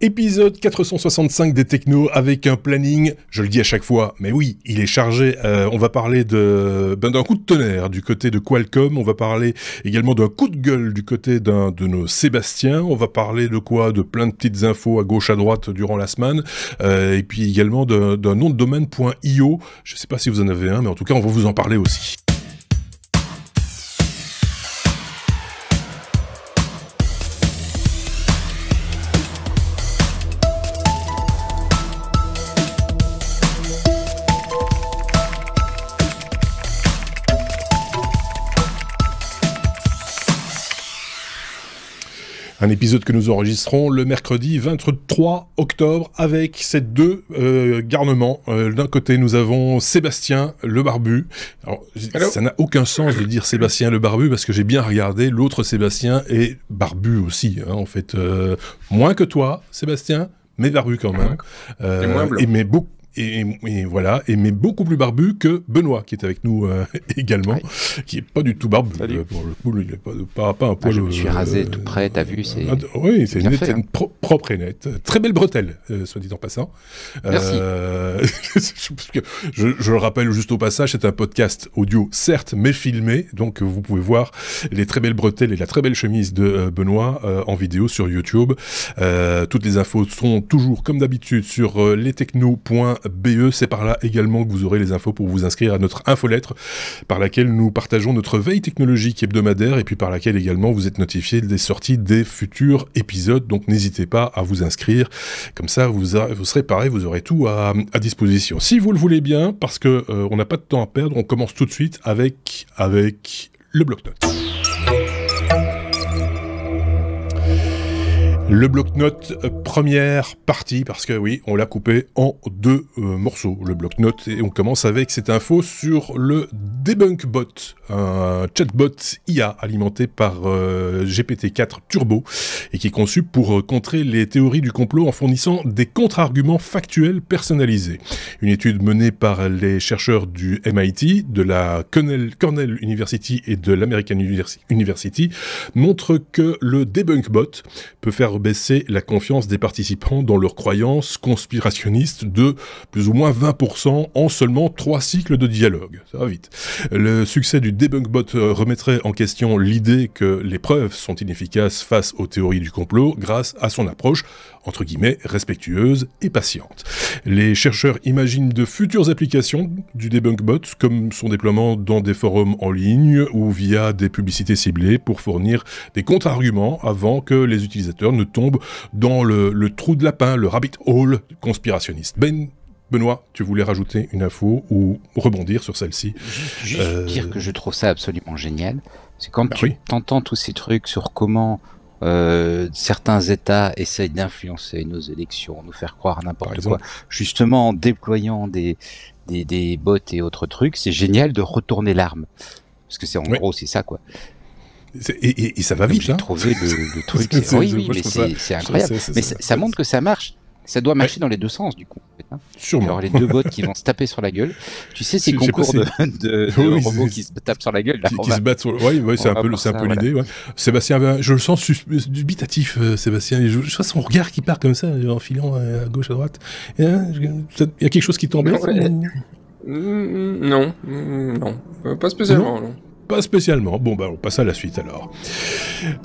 Épisode 465 des Technos avec un planning, je le dis à chaque fois, mais oui, il est chargé. Euh, on va parler ben, d'un ben, coup de tonnerre du côté de Qualcomm, on va parler également d'un coup de gueule du côté d'un de nos Sébastien, on va parler de quoi De plein de petites infos à gauche, à droite durant la semaine, euh, et puis également d'un nom de domaine.io. Je ne sais pas si vous en avez un, mais en tout cas, on va vous en parler aussi. Un épisode que nous enregistrons le mercredi 23 octobre avec ces deux euh, garnements. Euh, d'un côté, nous avons Sébastien le barbu. ça n'a aucun sens de dire Sébastien le barbu parce que j'ai bien regardé, l'autre Sébastien est barbu aussi, hein, en fait. Euh, moins que toi, Sébastien, mais barbu quand même. Et beaucoup et, voilà, et mais beaucoup plus barbu que Benoît, qui est avec nous euh, également, qui est pas du tout barbu. Euh, pour le coup, il pas, un ah, poil. je me suis rasé euh, tout près, t'as vu c'est... Oui, c'est une hein. propre et nette. Très belle bretelle, soit dit en passant. Merci. je, le rappelle juste au passage, c'est un podcast audio, certes, mais filmé, donc vous pouvez voir les très belles bretelles et la très belle chemise de Benoît en vidéo sur YouTube. toutes les infos sont toujours, comme d'habitude, sur lestechno.com BE. C'est par là également que vous aurez les infos pour vous inscrire à notre infolettre, par laquelle nous partageons notre veille technologique hebdomadaire et puis par laquelle également vous êtes notifié des sorties des futurs épisodes. Donc n'hésitez pas à vous inscrire. Comme ça, vous, vous serez pareil, vous aurez tout à, disposition. Si vous le voulez bien, parce qu'on euh, n'a pas de temps à perdre, on commence tout de suite avec, avec le bloc-notes. Le bloc-notes, euh, première partie, parce que oui, on l'a coupé en deux euh, morceaux, le bloc-notes, et on commence avec cette info sur le Debunkbot, un chatbot IA alimenté par euh, GPT-4 Turbo, et qui est conçu pour contrer les théories du complot en fournissant des contre-arguments factuels personnalisés. Une étude menée par les chercheurs du MIT, de la Cornell, Cornell University et de l'American University montre que le Debunkbot peut faire baisser la confiance des participants dans leurs croyances conspirationnistes de plus ou moins 20% en seulement trois cycles de dialogue. Ça va vite. Le succès du debunkbot euh, remettrait en question l'idée que les preuves sont inefficaces face aux théories du complot grâce à son approche, entre guillemets, respectueuse et patiente. Les chercheurs imaginent de futures applications du debunkbot, comme son déploiement dans des forums en ligne ou via des publicités ciblées pour fournir des contre-arguments avant que les utilisateurs ne tombe dans le, trou de lapin, le rabbit hole conspirationniste. Ben Benoît, tu voulais rajouter une info ou rebondir sur celle-ci Juste, juste euh, dire que je trouve ça absolument génial. C'est quand bah tu entends tous ces trucs sur comment euh, certains États essayent d'influencer nos élections, nous faire croire n'importe quoi, justement en déployant des, des, bots et autres trucs, c'est génial de retourner l'arme. Parce que c'est en gros, c'est ça quoi. Et, ça va vite. J'ai hein. trouvé le, truc. oui, mais c'est incroyable. mais ça, montre que ça marche. Ça doit marcher dans les deux sens, du coup. Il y aura les deux bottes qui vont se taper sur la gueule. Tu sais, ces concours de, de, robots qui se tapent sur la gueule. qui, se battent sur Oui, ouais, c'est un peu, un peu l'idée. Sébastien, je le sens dubitatif, euh, Sébastien. Je, je, vois son regard qui part comme ça, euh, en filant euh, à gauche, à droite. Hein, il y a quelque chose qui tombe. Mm, mm, mm, non, non. pas spécialement. Pas spécialement. Bon, bah, on passe à la suite alors.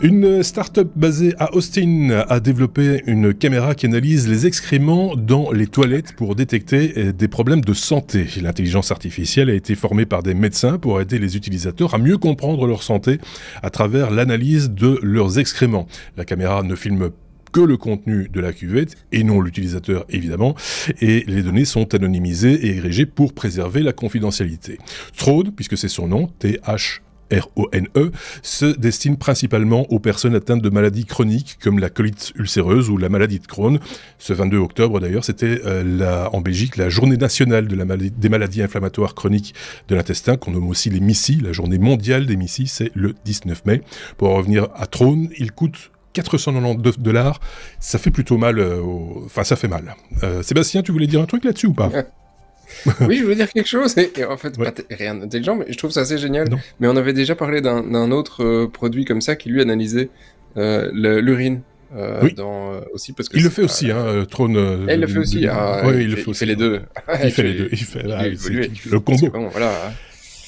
Une start-up basée à Austin a développé une caméra qui analyse les excréments dans les toilettes pour détecter euh, des problèmes de santé. L'intelligence artificielle a été formée par des médecins pour aider les utilisateurs à mieux comprendre leur santé à travers l'analyse de leurs excréments. La caméra ne filme pas que le contenu de la cuvette et non l'utilisateur évidemment, et les données sont anonymisées et érigées pour préserver la confidentialité. Throde, puisque c'est son nom, TH e se destine principalement aux personnes atteintes de maladies chroniques comme la colite ulcéreuse ou la maladie de Crohn. Ce 22 octobre d'ailleurs, c'était euh, en Belgique la journée nationale des maladies inflammatoires chroniques de l'intestin, qu'on nomme aussi les MICI, la journée mondiale des MICI, c'est le 19 mai. Pour revenir à Trône, il coûte 499 dollars, ça fait plutôt mal. Euh, enfin, ça fait mal. Euh, Sébastien, tu voulais dire un truc là-dessus ou pas oui, je voulais dire quelque chose, et, en fait, rien d'intelligent, mais je trouve ça assez génial. Mais on avait déjà parlé d'un autre euh, produit comme ça qui lui analysait l'urine. oui. aussi parce que il le fait aussi, hein, Trône. Ah, il le fait aussi. Ah, il, le fait, aussi. les deux. il fait les deux. Il ah, fait là, le combo. voilà.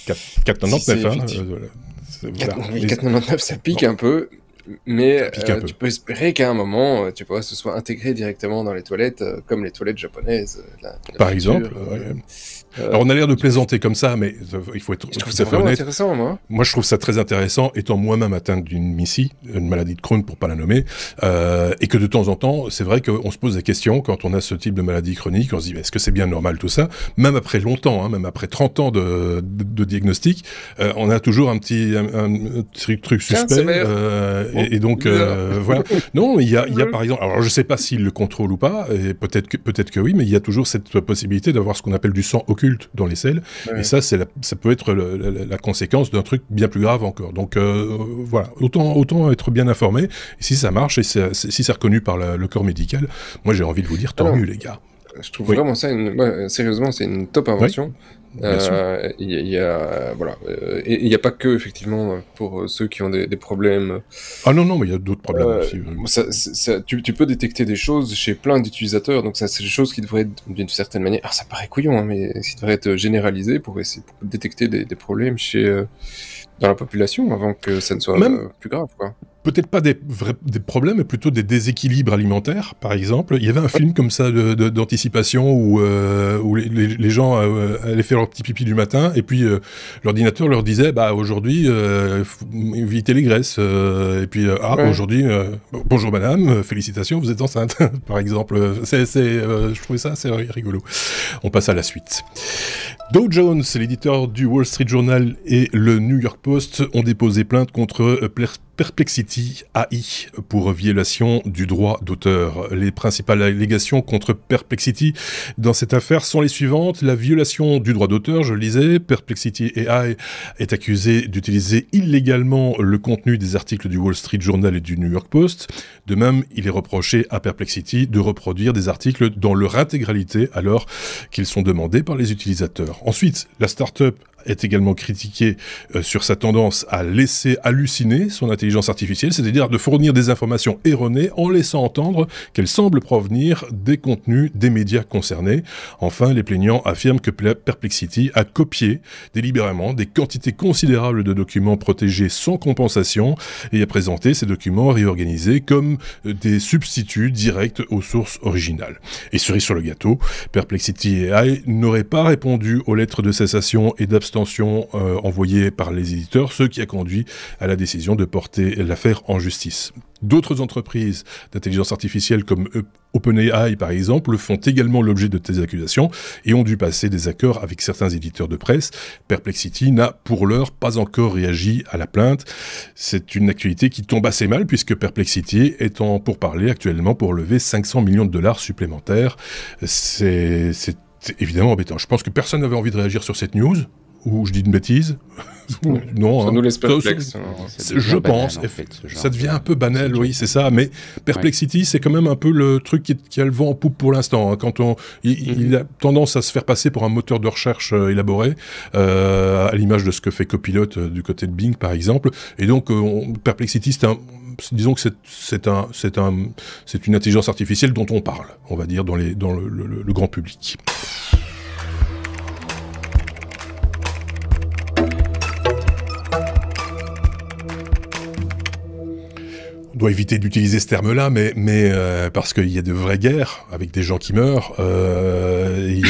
4,99. hein, 4,99, ça pique un peu, mais euh, tu peux espérer qu'à un moment, euh, tu vois, ce soit intégré directement dans les toilettes, euh, comme les toilettes japonaises. Par exemple, euh, alors on a l'air de plaisanter comme ça, mais euh, il faut être honnête. Intéressant, moi. je trouve ça très intéressant, étant moi-même atteint d'une MISI, une maladie de Crohn pour pas la nommer, euh, et que de temps en temps, c'est vrai qu'on se pose des questions quand on a ce type de maladie chronique, on se dit est-ce que c'est bien normal tout ça Même après longtemps, hein, même après 30 ans de, diagnostic, on a toujours un petit truc, suspect. Euh, et, oh, donc voilà. Non, il y a, par exemple, alors je sais pas s'il le contrôle ou pas, et peut-être que peut-être que oui, mais il y a toujours cette possibilité d'avoir ce qu'on appelle du sang occulte dans les selles. Et ça, c'est ça peut être la, conséquence d'un truc bien plus grave encore. Donc euh, voilà, autant, autant être bien informé. si ça marche et si c'est reconnu par le corps médical, moi j'ai envie de vous dire tant mieux, les gars. Je trouve vraiment ça, sérieusement, c'est une top invention. Euh, il y, a voilà, euh, il n'y a pas que effectivement pour euh, ceux qui ont des, problèmes. Ah non non, mais il y a d'autres problèmes aussi. tu, peux détecter des choses chez plein d'utilisateurs, donc ça c'est des choses qui devraient d'une certaine manière. Alors ça paraît couillon, hein, mais qui devraient être généralisées pour essayer détecter des, problèmes chez dans la population avant que ça ne soit plus grave quoi peut-être pas des, vrais, des, problèmes, mais plutôt des déséquilibres alimentaires, par exemple. Il y avait un film comme ça d'anticipation où, euh, où les, gens euh, allaient faire leur petit pipi du matin et puis euh, l'ordinateur leur disait bah aujourd'hui évitez les graisses et puis ah aujourd'hui bonjour madame félicitations vous êtes enceinte par exemple. C'est je trouvais ça assez rigolo. On passe à la suite. Dow Jones, l'éditeur du Wall Street Journal et le New York Post ont déposé plainte contre Perplexity AI pour violation du droit d'auteur. Les principales allégations contre Perplexity dans cette affaire sont les suivantes. La violation du droit d'auteur, je lisais, Perplexity AI est accusé d'utiliser illégalement le contenu des articles du Wall Street Journal et du New York Post. De même, il est reproché à Perplexity de reproduire des articles dans leur intégralité alors qu'ils sont demandés par les utilisateurs. Ensuite, la start startup est également critiqué euh, sur sa tendance à laisser halluciner son intelligence artificielle, c'est-à-dire de fournir des informations erronées en laissant entendre qu'elles semblent provenir des contenus des médias concernés. Enfin, les plaignants affirment que Perplexity a copié délibérément des quantités considérables de documents protégés sans compensation et a présenté ces documents réorganisés comme euh, des substituts directs aux sources originales. Et cerise sur le gâteau, Perplexity AI n'aurait pas répondu aux lettres de cessation et d'abstention Tensions euh, par les éditeurs, ce qui a conduit à la décision de porter l'affaire en justice. D'autres entreprises d'intelligence artificielle comme OpenAI par exemple font également l'objet de telles accusations et ont dû passer des accords avec certains éditeurs de presse. Perplexity n'a pour l'heure pas encore réagi à la plainte. C'est une actualité qui tombe assez mal puisque Perplexity est en pourparlers actuellement pour lever 500 millions de dollars supplémentaires. C'est évidemment embêtant. Je pense que personne n'avait envie de réagir sur cette news. Ou je dis une bêtise Non. Ça hein. nous laisse je pense. ça devient un peu banal, oui, c'est ça. Mais Perplexity, c'est quand même un peu le truc qui, a le vent en poupe pour l'instant. Hein. Quand on, mhm. il, a tendance à se faire passer pour un moteur de recherche euh, élaboré, euh, à l'image de ce que fait Copilot euh, du côté de Bing, par exemple. Et donc, Perplexity, c'est un disons que c'est un, un, une intelligence artificielle dont on parle, on va dire, dans, les, dans le grand public. on doit éviter d'utiliser ce terme-là, mais, mais euh, parce qu'il y a de vraies guerres avec des gens qui meurent. Euh,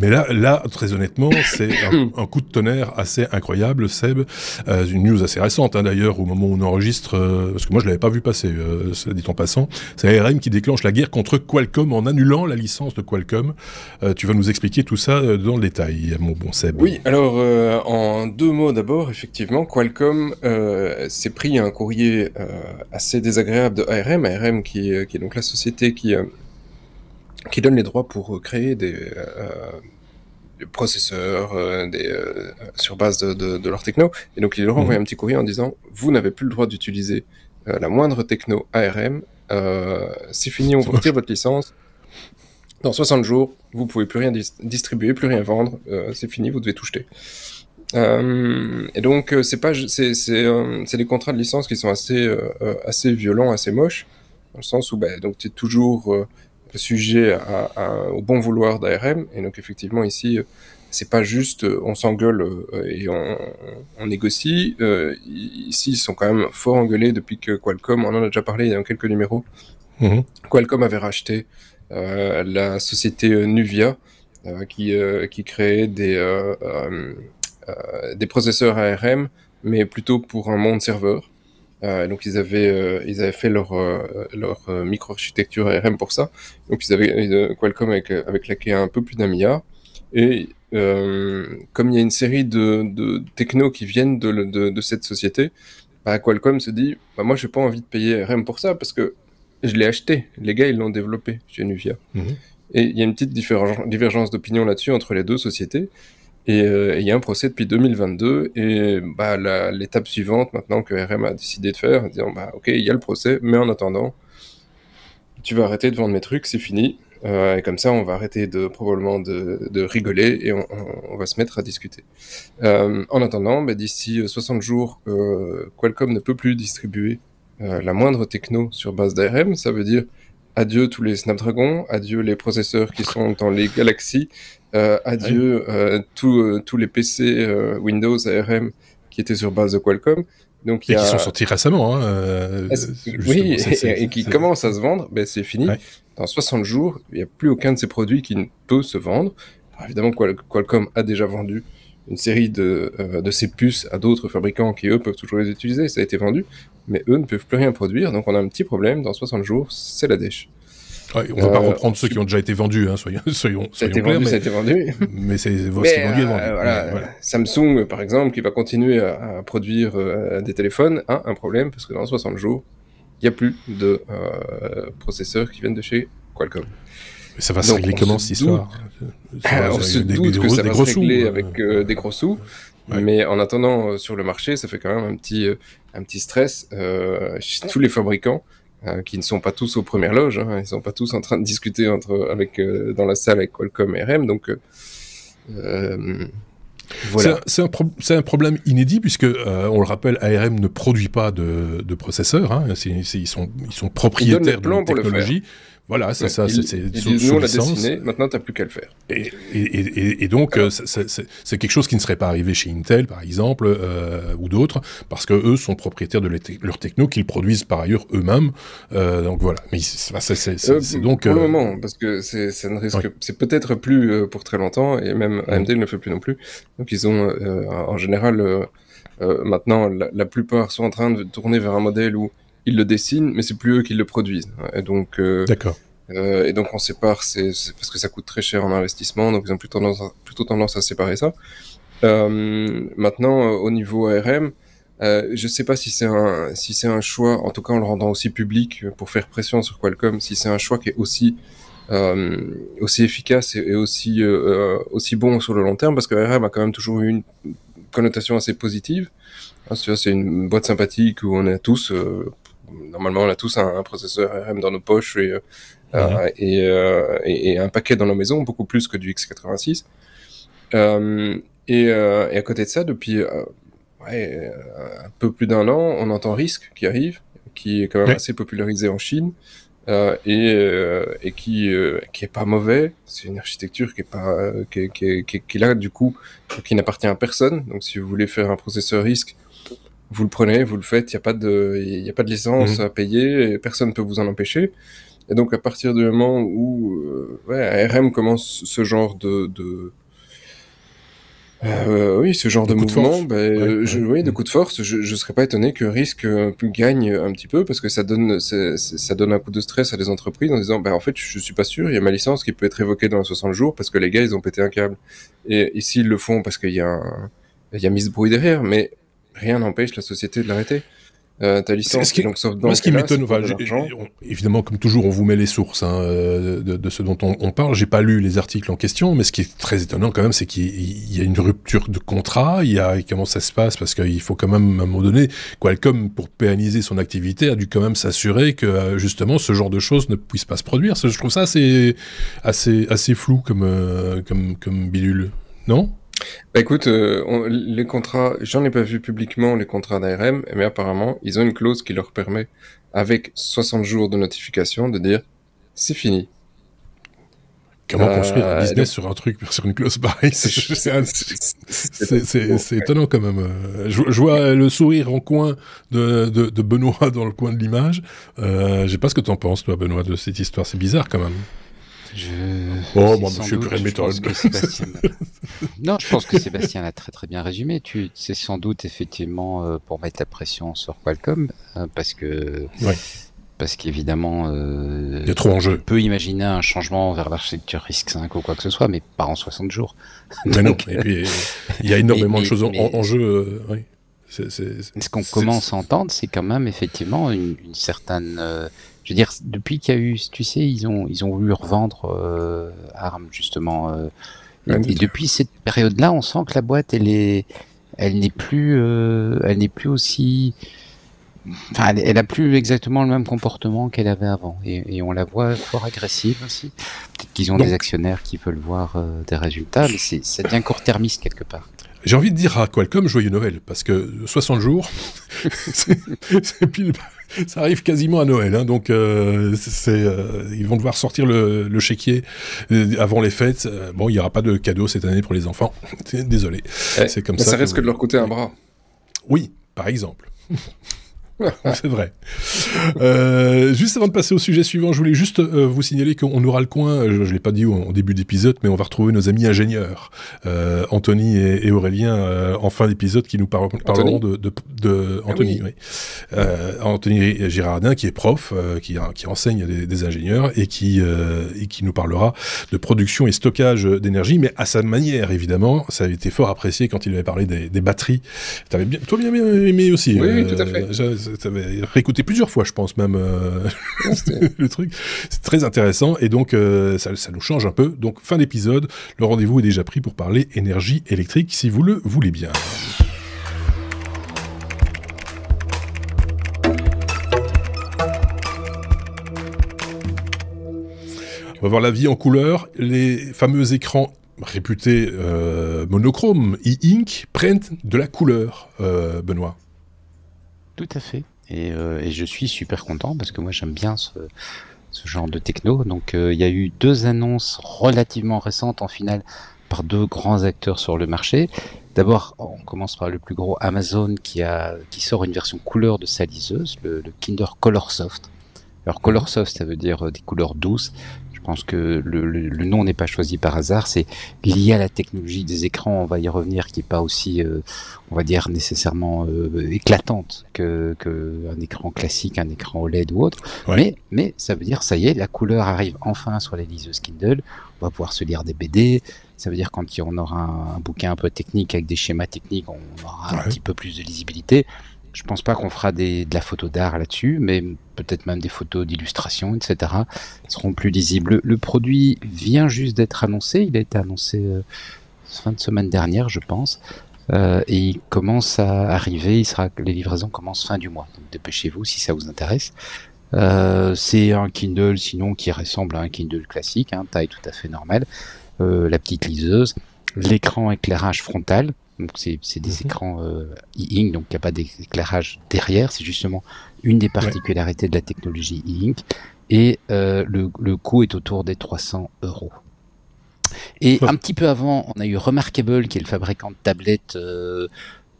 mais là, là, très honnêtement, c'est un, coup de tonnerre assez incroyable, Seb. Euh, une news assez récente, hein, d'ailleurs, au moment où on enregistre, euh, parce que moi je l'avais pas vu passer, dit en passant. C'est ARM qui déclenche la guerre contre Qualcomm en annulant la licence de Qualcomm. tu vas nous expliquer tout ça dans le détail, mon bon Seb. Oui, alors en deux mots d'abord, effectivement, Qualcomm s'est pris un courrier assez désagréable de ARM, ARM qui, euh, qui est donc la société qui, euh, qui donne les droits pour euh, créer des, des processeurs des, sur base de, de, leur techno. Et donc, il leur envoie mhm. un petit courrier en disant Vous n'avez plus le droit d'utiliser la moindre techno ARM. C'est fini, on vous retire votre licence dans 60 jours, vous pouvez plus rien distribuer, plus rien vendre, c'est fini, vous devez tout jeter. Euh, et donc, euh, c'est pas, c'est, euh, c'est, des contrats de licence qui sont assez, assez violents, assez moches, dans le sens où, bah, donc, tu es toujours sujet au bon vouloir d'ARM. Et donc, effectivement, ici, c'est pas juste on s'engueule et on, négocie. ici, ils sont quand même fort engueulés depuis que Qualcomm, on en a déjà parlé dans quelques numéros, mm-hmm. Qualcomm avait racheté la société Nuvia. qui, qui créait des, euh, des processeurs ARM, mais plutôt pour un monde serveur. Euh, donc ils avaient, euh, ils avaient fait leur, leur microarchitecture ARM pour ça. Donc ils avaient Qualcomm avec, avec la un peu plus d'un milliard. Et comme il y a une série de, de technos qui viennent de, cette société, bah, Qualcomm se dit bah, Moi, je n'ai pas envie de payer ARM pour ça parce que je l'ai acheté. Les gars, ils l'ont développé chez Nuvia. Mhm. Et il y a une petite divergence d'opinion là-dessus entre les deux sociétés. Euh, et il y a un procès depuis 2022. Et bah, l'étape suivante, maintenant que RM a décidé de faire, en disant bah, Ok, il y a le procès, mais en attendant, tu vas arrêter de vendre mes trucs, c'est fini. Euh, et comme ça, on va arrêter de probablement de, de rigoler et on, va se mettre à discuter. Euh, en attendant, bah, d'ici 60 jours, Qualcomm ne peut plus distribuer la moindre techno sur base d'ARM. Ça veut dire Adieu tous les Snapdragon, adieu les processeurs qui sont dans les galaxies, euh, adieu euh, euh, tous les PC Windows ARM qui étaient sur base de Qualcomm. Donc, et qui sont sortis récemment. Hein, oui, et, qui commencent à se vendre, ben, c'est fini. Dans 60 jours, il n'y a plus aucun de ces produits qui ne peut se vendre. évidemment, Qualcomm a déjà vendu une série de, de ces puces à d'autres fabricants qui, eux, peuvent toujours les utiliser. Ça a été vendu mais eux ne peuvent plus rien produire, donc on a un petit problème, dans 60 jours, c'est la dèche. on ne va pas euh, reprendre ceux qui ont déjà été vendus, hein, soyons, soyons, clairs. Vendu, ça a été vendu. Mais c'est vendu, euh, vendu. Samsung, par exemple, qui va continuer à, produire euh, des téléphones, a un problème parce que dans 60 jours, il n'y a plus de processeurs qui viennent de chez Qualcomm. Mais ça va se régler comment cette histoire On se que ça va se régler avec hein. des gros sous. Mais en attendant, euh, sur le marché, ça fait quand même un petit, euh, un petit stress euh, chez tous les fabricants. qui ne sont pas tous aux premières loges, hein. ils ne sont pas tous en train de discuter entre, avec, dans la salle avec Qualcomm et RM, donc voilà. C'est un, problème inédit puisque, on le rappelle, ARM ne produit pas de, processeurs. Hein. ils, sont, propriétaires de la technologie. Voilà, c'est ça. c'est nous, on l'a dessiné, maintenant, tu n'as plus qu'à le faire. Et, et, donc, euh, c'est quelque chose qui ne serait pas arrivé chez Intel, par exemple, euh, ou d'autres, parce que eux sont propriétaires de leur techno, qu'ils produisent par ailleurs eux-mêmes. Euh, donc voilà. Mais c'est donc. Pour le moment, parce que ça ne risque. C'est peut-être plus pour très longtemps, et même AMD ne le fait plus non plus. Donc, ils ont, en général, maintenant, la, plupart sont en train de tourner vers un modèle où ils le dessinent, mais c'est plus eux qui le produisent. Et donc, euh, euh et donc on sépare, c'est parce que ça coûte très cher en investissement, donc ils ont plutôt tendance à, plutôt tendance à séparer ça. Euh, maintenant, euh, au niveau ARM, euh, je sais pas si c'est un si c'est un choix, en tout cas en le rendant aussi public pour faire pression sur Qualcomm, si c'est un choix qui est aussi aussi efficace et, aussi aussi bon sur le long terme, parce que ARM a quand même toujours eu une connotation assez positive. Hein, c'est une boîte sympathique où on est tous normalement, on a tous un, processeur RM dans nos poches euh, mhm. euh, euh, et, un paquet dans nos maisons, beaucoup plus que du X86. et, à côté de ça, depuis un peu plus d'un an, on entend RISC qui arrive, qui est quand même assez popularisé en Chine. et, qui qui est pas mauvais, c'est une architecture qui est pas là du coup qui n'appartient à personne. Donc si vous voulez faire un processeur RISC, vous le prenez, vous le faites, il n'y a, pas de, y a pas de licence mhm. à payer, et personne ne peut vous en empêcher. Et donc à partir du moment où euh, ouais, ARM commence ce genre de... de euh, oui, ce genre de, mouvement, de ben, je, oui, de mhm. coup de force, je ne serais pas étonné que risque euh, gagne un petit peu parce que ça donne, ça donne un coup de stress à des entreprises en disant, bah, en fait, je, suis pas sûr, il y a ma licence qui peut être évoquée dans 60 jours parce que les gars, ils ont pété un câble. Et, ici, ils le font parce qu'il y a il a mis de bruit derrière, mais rien n'empêche la société de l'arrêter. ta licence, donc ce qui m'étonne, évidemment, comme toujours, on vous met les sources hein, euh, de, ce dont on, on parle. J'ai pas lu les articles en question, mais ce qui est très étonnant quand même, c'est qu'il y a une rupture de contrat. Il y a comment ça se passe parce qu'il faut quand même à un moment donné, Qualcomm pour pérenniser son activité a dû quand même s'assurer que euh, justement ce genre de choses ne puisse pas se produire. Je trouve ça assez assez flou comme euh, comme comme bidule, non bah, écoute, euh, les contrats, j'en ai pas vu publiquement les contrats d'ARM, mais apparemment, ils ont une clause qui leur permet, avec 60 jours de notification, de dire c'est fini. Comment euh, construire un business sur un truc, sur une clause pareille C'est étonnant quand même. Euh, je, vois le sourire en coin de, de, Benoît dans le coin de l'image. Euh, je sais pas ce que tu en penses, toi, Benoît, de cette histoire. C'est bizarre quand même. Je... Oh, non, je pense que Sébastien l'a très très bien résumé. Tu, c'est sans doute effectivement euh, pour mettre la pression sur Qualcomm, hein, parce que. Parce qu'évidemment, euh, en jeu. On peut imaginer un changement vers l'architecture RISC-5 ou quoi que ce soit, mais pas en 60 jours. il y a énormément de choses en, jeu. Euh, oui. ce qu'on commence à entendre, c'est quand même effectivement une certaine je veux dire, depuis qu'il y a eu, tu sais, ils ont, ils ont voulu revendre euh, armes justement. Euh, et, depuis cette période-là, on sent que la boîte, elle est, elle n'est plus, euh, elle n'est plus aussi. Enfin, elle, n'a a plus exactement le même comportement qu'elle avait avant, et, on la voit fort agressive aussi. Peut-être qu'ils ont des actionnaires qui veulent voir des résultats, mais c'est, ça devient court-termiste quelque part. J'ai envie de dire à Qualcomm joyeux Noël, parce que 60 jours, ça arrive quasiment à Noël. Hein, donc, euh, euh, ils vont devoir sortir le, chéquier euh, avant les fêtes. Bon, il n'y aura pas de cadeau cette année pour les enfants. Désolé. Eh, c'est comme ça. Ça risque que de leur coûter un bras. Oui, par exemple. c'est vrai. Euh, juste avant de passer au sujet suivant, je voulais juste euh, vous signaler qu'on aura le coin, euh, je ne l'ai pas dit au début début d'épisode, mais on va retrouver nos amis ingénieurs, euh, Anthony et, Aurélien, euh, en fin d'épisode, qui nous parleront de, de, de ah Anthony, oui. Anthony Girardin, qui est prof, qui, qui, enseigne des, ingénieurs et qui, et qui nous parlera de production et stockage d'énergie, mais à sa manière, évidemment. Ça a été fort apprécié quand il avait parlé des, des batteries. Tu avais bien, toi bien, aimé aussi. Oui, oui tout à fait ça réécouter réécouté plusieurs fois, je pense même euh, ah, le truc. C'est très intéressant et donc euh, ça, nous change un peu. Donc fin d'épisode, le rendez-vous est déjà pris pour parler énergie électrique si vous le voulez bien. On va voir la vie en couleur, les fameux écrans réputés euh, monochrome, monochromes e-ink prennent de la couleur, Benoît. Tout à fait. Euh, et, je suis super content parce que moi j'aime bien ce, genre de techno. Donc euh, il y a eu deux annonces relativement récentes en finale par deux grands acteurs sur le marché. D'abord, on commence par le plus gros Amazon qui, a, qui sort une version couleur de sa liseuse, le, le Kinder Colorsoft. Alors Colorsoft, ça veut dire euh, des couleurs douces. Je pense que le, nom n'est pas choisi par hasard. C'est lié à la technologie des écrans. On va y revenir, qui n'est pas aussi, euh, on va dire, nécessairement euh, éclatante que, écran classique, un écran OLED ou autre. Mais, mais ça veut dire, ça y est, la couleur arrive enfin sur les liseuses Kindle. On va pouvoir se lire des BD. Ça veut dire quand on aura un, bouquin un peu technique avec des schémas techniques, on aura un petit peu plus de lisibilité. Je pense pas qu'on fera de la photo d'art là-dessus, mais peut-être même des photos d'illustration, etc. seront plus lisibles. Le, produit vient juste d'être annoncé. Il a été annoncé euh, fin de semaine dernière, je pense. Euh, et il commence à arriver. Il sera, les livraisons commencent fin du mois. dépêchez-vous si ça vous intéresse. Euh, c'est un Kindle, sinon qui ressemble à un Kindle classique, hein, taille tout à fait normale. la petite liseuse, l'écran éclairage frontal donc c'est des mhm. écrans e-ink, euh, donc il n'y a pas d'éclairage derrière. C'est justement une des particularités de la technologie e-ink. Et euh, le, le coût est autour des 300 euros. Et un petit peu avant, on a eu Remarkable, qui est le fabricant de tablettes euh,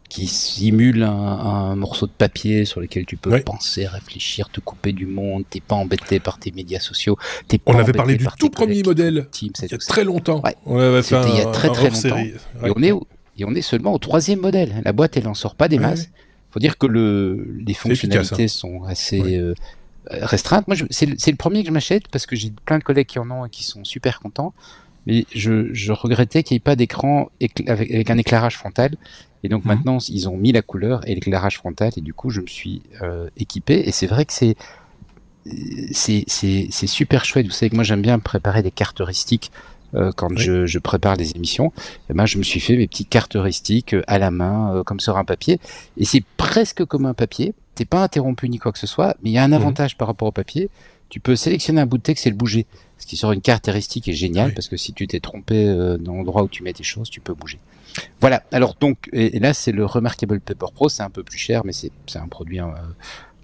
qui simule un, morceau de papier sur lequel tu peux penser, réfléchir, te couper du monde. T'es pas embêté par tes médias sociaux. Es on avait parlé du tout premier modèle. il y a très longtemps. il y a très très longtemps. Et on est et on est seulement au troisième modèle. La boîte, elle n'en sort pas des masses. Il faut dire que le, les hein. fonctionnalités sont assez euh, restreintes. Moi, c'est le premier que je m'achète parce que j'ai plein de collègues qui en ont et qui sont super contents. Mais je, regrettais qu'il n'y ait pas d'écran avec, un éclairage frontal. Et donc mhm. maintenant, ils ont mis la couleur et l'éclairage frontal. Et du coup, je me suis euh, équipé. Et c'est vrai que c'est c'est super chouette. Vous savez que moi j'aime bien préparer des cartes heuristiques euh, quand je, je, prépare les émissions, eh ben, je me suis fait mes petites cartes heuristiques euh, à la main, euh, comme sur un papier. Et c'est presque comme un papier. T'es pas interrompu ni quoi que ce soit, mais il y a un mhm. avantage par rapport au papier. Tu peux sélectionner un bout de texte et le bouger. Ce qui sur une carte heuristique est génial parce que si tu t'es trompé dans l'endroit où tu mets tes choses, tu peux bouger. Voilà. Alors donc, et, là c'est le Remarkable Paper Pro. C'est un peu plus cher, mais c'est un produit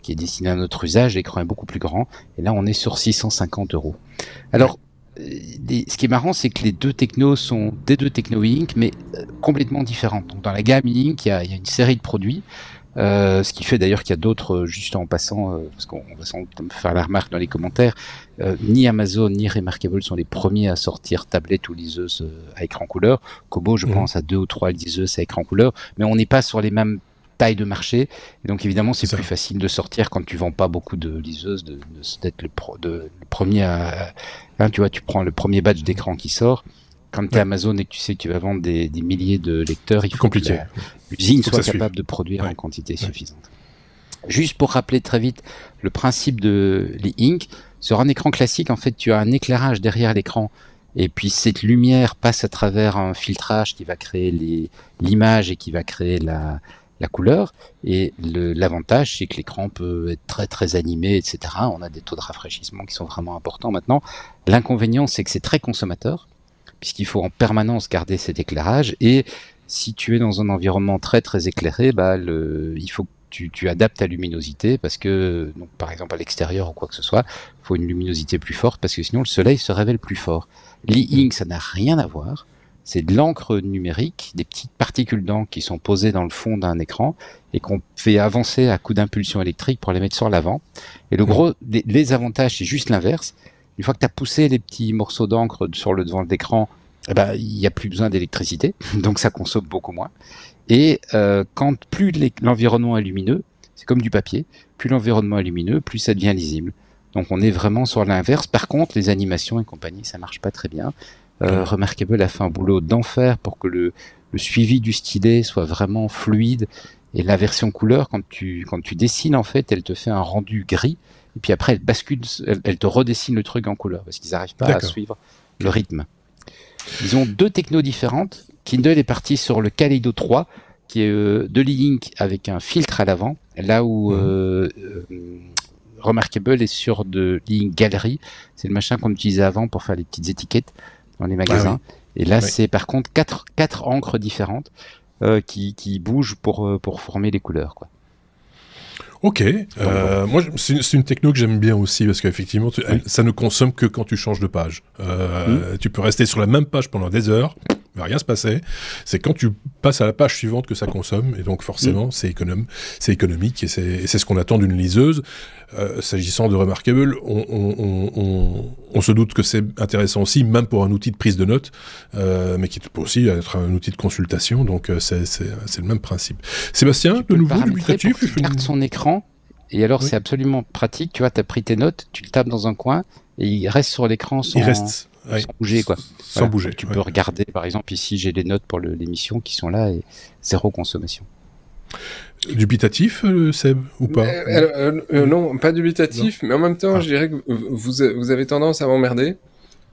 qui est destiné à notre usage, l'écran est beaucoup plus grand, et là on est sur 650 euros. Alors ce qui est marrant, c'est que les deux technos sont des deux techno Inc, mais euh, complètement différentes. Donc, dans la gamme Inc, il y, a une série de produits. Euh, ce qui fait d'ailleurs qu'il y a d'autres, euh, juste en passant, parce qu'on va sans doute faire la remarque dans les commentaires, ni Amazon ni Remarkable sont les premiers à sortir tablette ou liseuse à écran couleur. Kobo, je mm. pense à deux ou trois liseuses à écran couleur, mais on n'est pas sur les mêmes taille de marché. donc évidemment, c'est plus facile de sortir quand tu vends pas beaucoup de liseuses, d'être de, de, le, premier à, hein, tu vois, tu prends le premier badge mmh. d'écran qui sort. Quand tu es Amazon et que tu sais que tu vas vendre des, milliers de lecteurs, il faut que l'usine soit capable de produire en quantité suffisante. Juste pour rappeler très vite le principe de les Sur un écran classique, en fait, tu as un éclairage derrière l'écran et puis cette lumière passe à travers un filtrage qui va créer l'image et qui va créer la, la couleur. Et l'avantage, c'est que l'écran peut être très très animé, etc. On a des taux de rafraîchissement qui sont vraiment importants maintenant. L'inconvénient, c'est que c'est très consommateur, puisqu'il faut en permanence garder cet éclairage. Et si tu es dans un environnement très très éclairé, bah, il faut que tu, tu, adaptes ta luminosité parce que, par exemple, à l'extérieur ou quoi que ce soit, il faut une luminosité plus forte parce que sinon le soleil se révèle plus fort. L'e-ink, ça n'a rien à voir c'est de l'encre numérique, des petites particules d'encre qui sont posées dans le fond d'un écran et qu'on fait avancer à coup d'impulsion électrique pour les mettre sur l'avant. Et le gros, les, avantages, c'est juste l'inverse. Une fois que tu as poussé les petits morceaux d'encre sur le devant de l'écran, eh ben, il n'y a plus besoin d'électricité, donc ça consomme beaucoup moins. Et euh, quand plus l'environnement est lumineux, c'est comme du papier, plus l'environnement est lumineux, plus ça devient lisible. Donc on est vraiment sur l'inverse. Par contre, les animations et compagnie, ça marche pas très bien. Euh, Remarkable a fait un boulot d'enfer pour que le, suivi du stylet soit vraiment fluide. Et la version couleur, quand tu, quand tu dessines, en fait, elle te fait un rendu gris. Et puis après, elle bascule, elle, te redessine le truc en couleur parce qu'ils n'arrivent pas à suivre le rythme. Ils ont deux technos différentes. Kindle est parti sur le Kaleido 3, qui est euh, de le avec un filtre à l'avant, là où mhm. euh, Remarkable est sur de le galerie, Gallery. C'est le machin qu'on utilisait avant pour faire les petites étiquettes dans les magasins. Ah Et là, c'est par contre quatre, quatre encres différentes euh, qui, qui bougent pour, euh, pour former les couleurs. Ok. Euh, moi, c'est une, techno que j'aime bien aussi parce qu'effectivement, ça ne consomme que quand tu changes de page. Hmm. Tu peux rester sur la même page pendant des heures. Va rien se passer. C'est quand tu passes à la page suivante que ça consomme, et donc forcément, mm. c'est économe, c'est économique, et c'est ce qu'on attend d'une liseuse. Euh, s'agissant de Remarkable, on, se doute que c'est intéressant aussi, même pour un outil de prise de notes, euh, mais qui peut aussi être un outil de consultation, donc euh, c'est le même principe. Sébastien, tu de nouveau, dubitatif. Tu gardes son écran, et alors c'est absolument pratique, tu vois, tu as pris tes notes, tu le tapes dans un coin, et il reste sur l'écran sans... Il reste sans bouger quoi. Sans bouger. tu peux regarder par exemple ici j'ai les notes pour l'émission qui sont là et zéro consommation. Dubitatif, euh, Seb, ou pas euh, euh, Non, pas dubitatif, mais en même temps, ah. je dirais que vous, vous avez tendance à m'emmerder.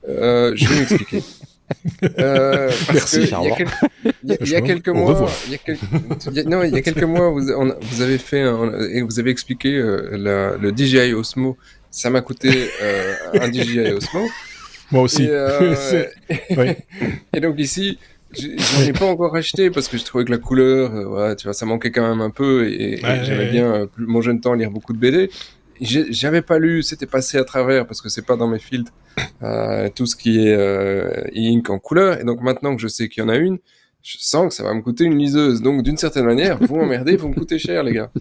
je vais m'expliquer. Merci. Il y, a quelques mois, non, il y a quelques mois, vous, vous avez fait, et vous avez expliqué le DJI Osmo. Ça m'a coûté un DJI Osmo. Moi aussi. Et, euh, donc ici, je n'ai pas encore acheté parce que je trouvais que la couleur, euh, tu vois, ça manquait quand même un peu et, j'aimais bien, euh, mon jeune temps, lire beaucoup de BD. J'avais pas lu, c'était passé à travers parce que c'est pas dans mes filtres tout ce qui est ink en couleur. Et donc maintenant que je sais qu'il y en a une, je sens que ça va me coûter une liseuse. Donc d'une certaine manière, vous m'emmerdez, vous me coûtez cher, les gars.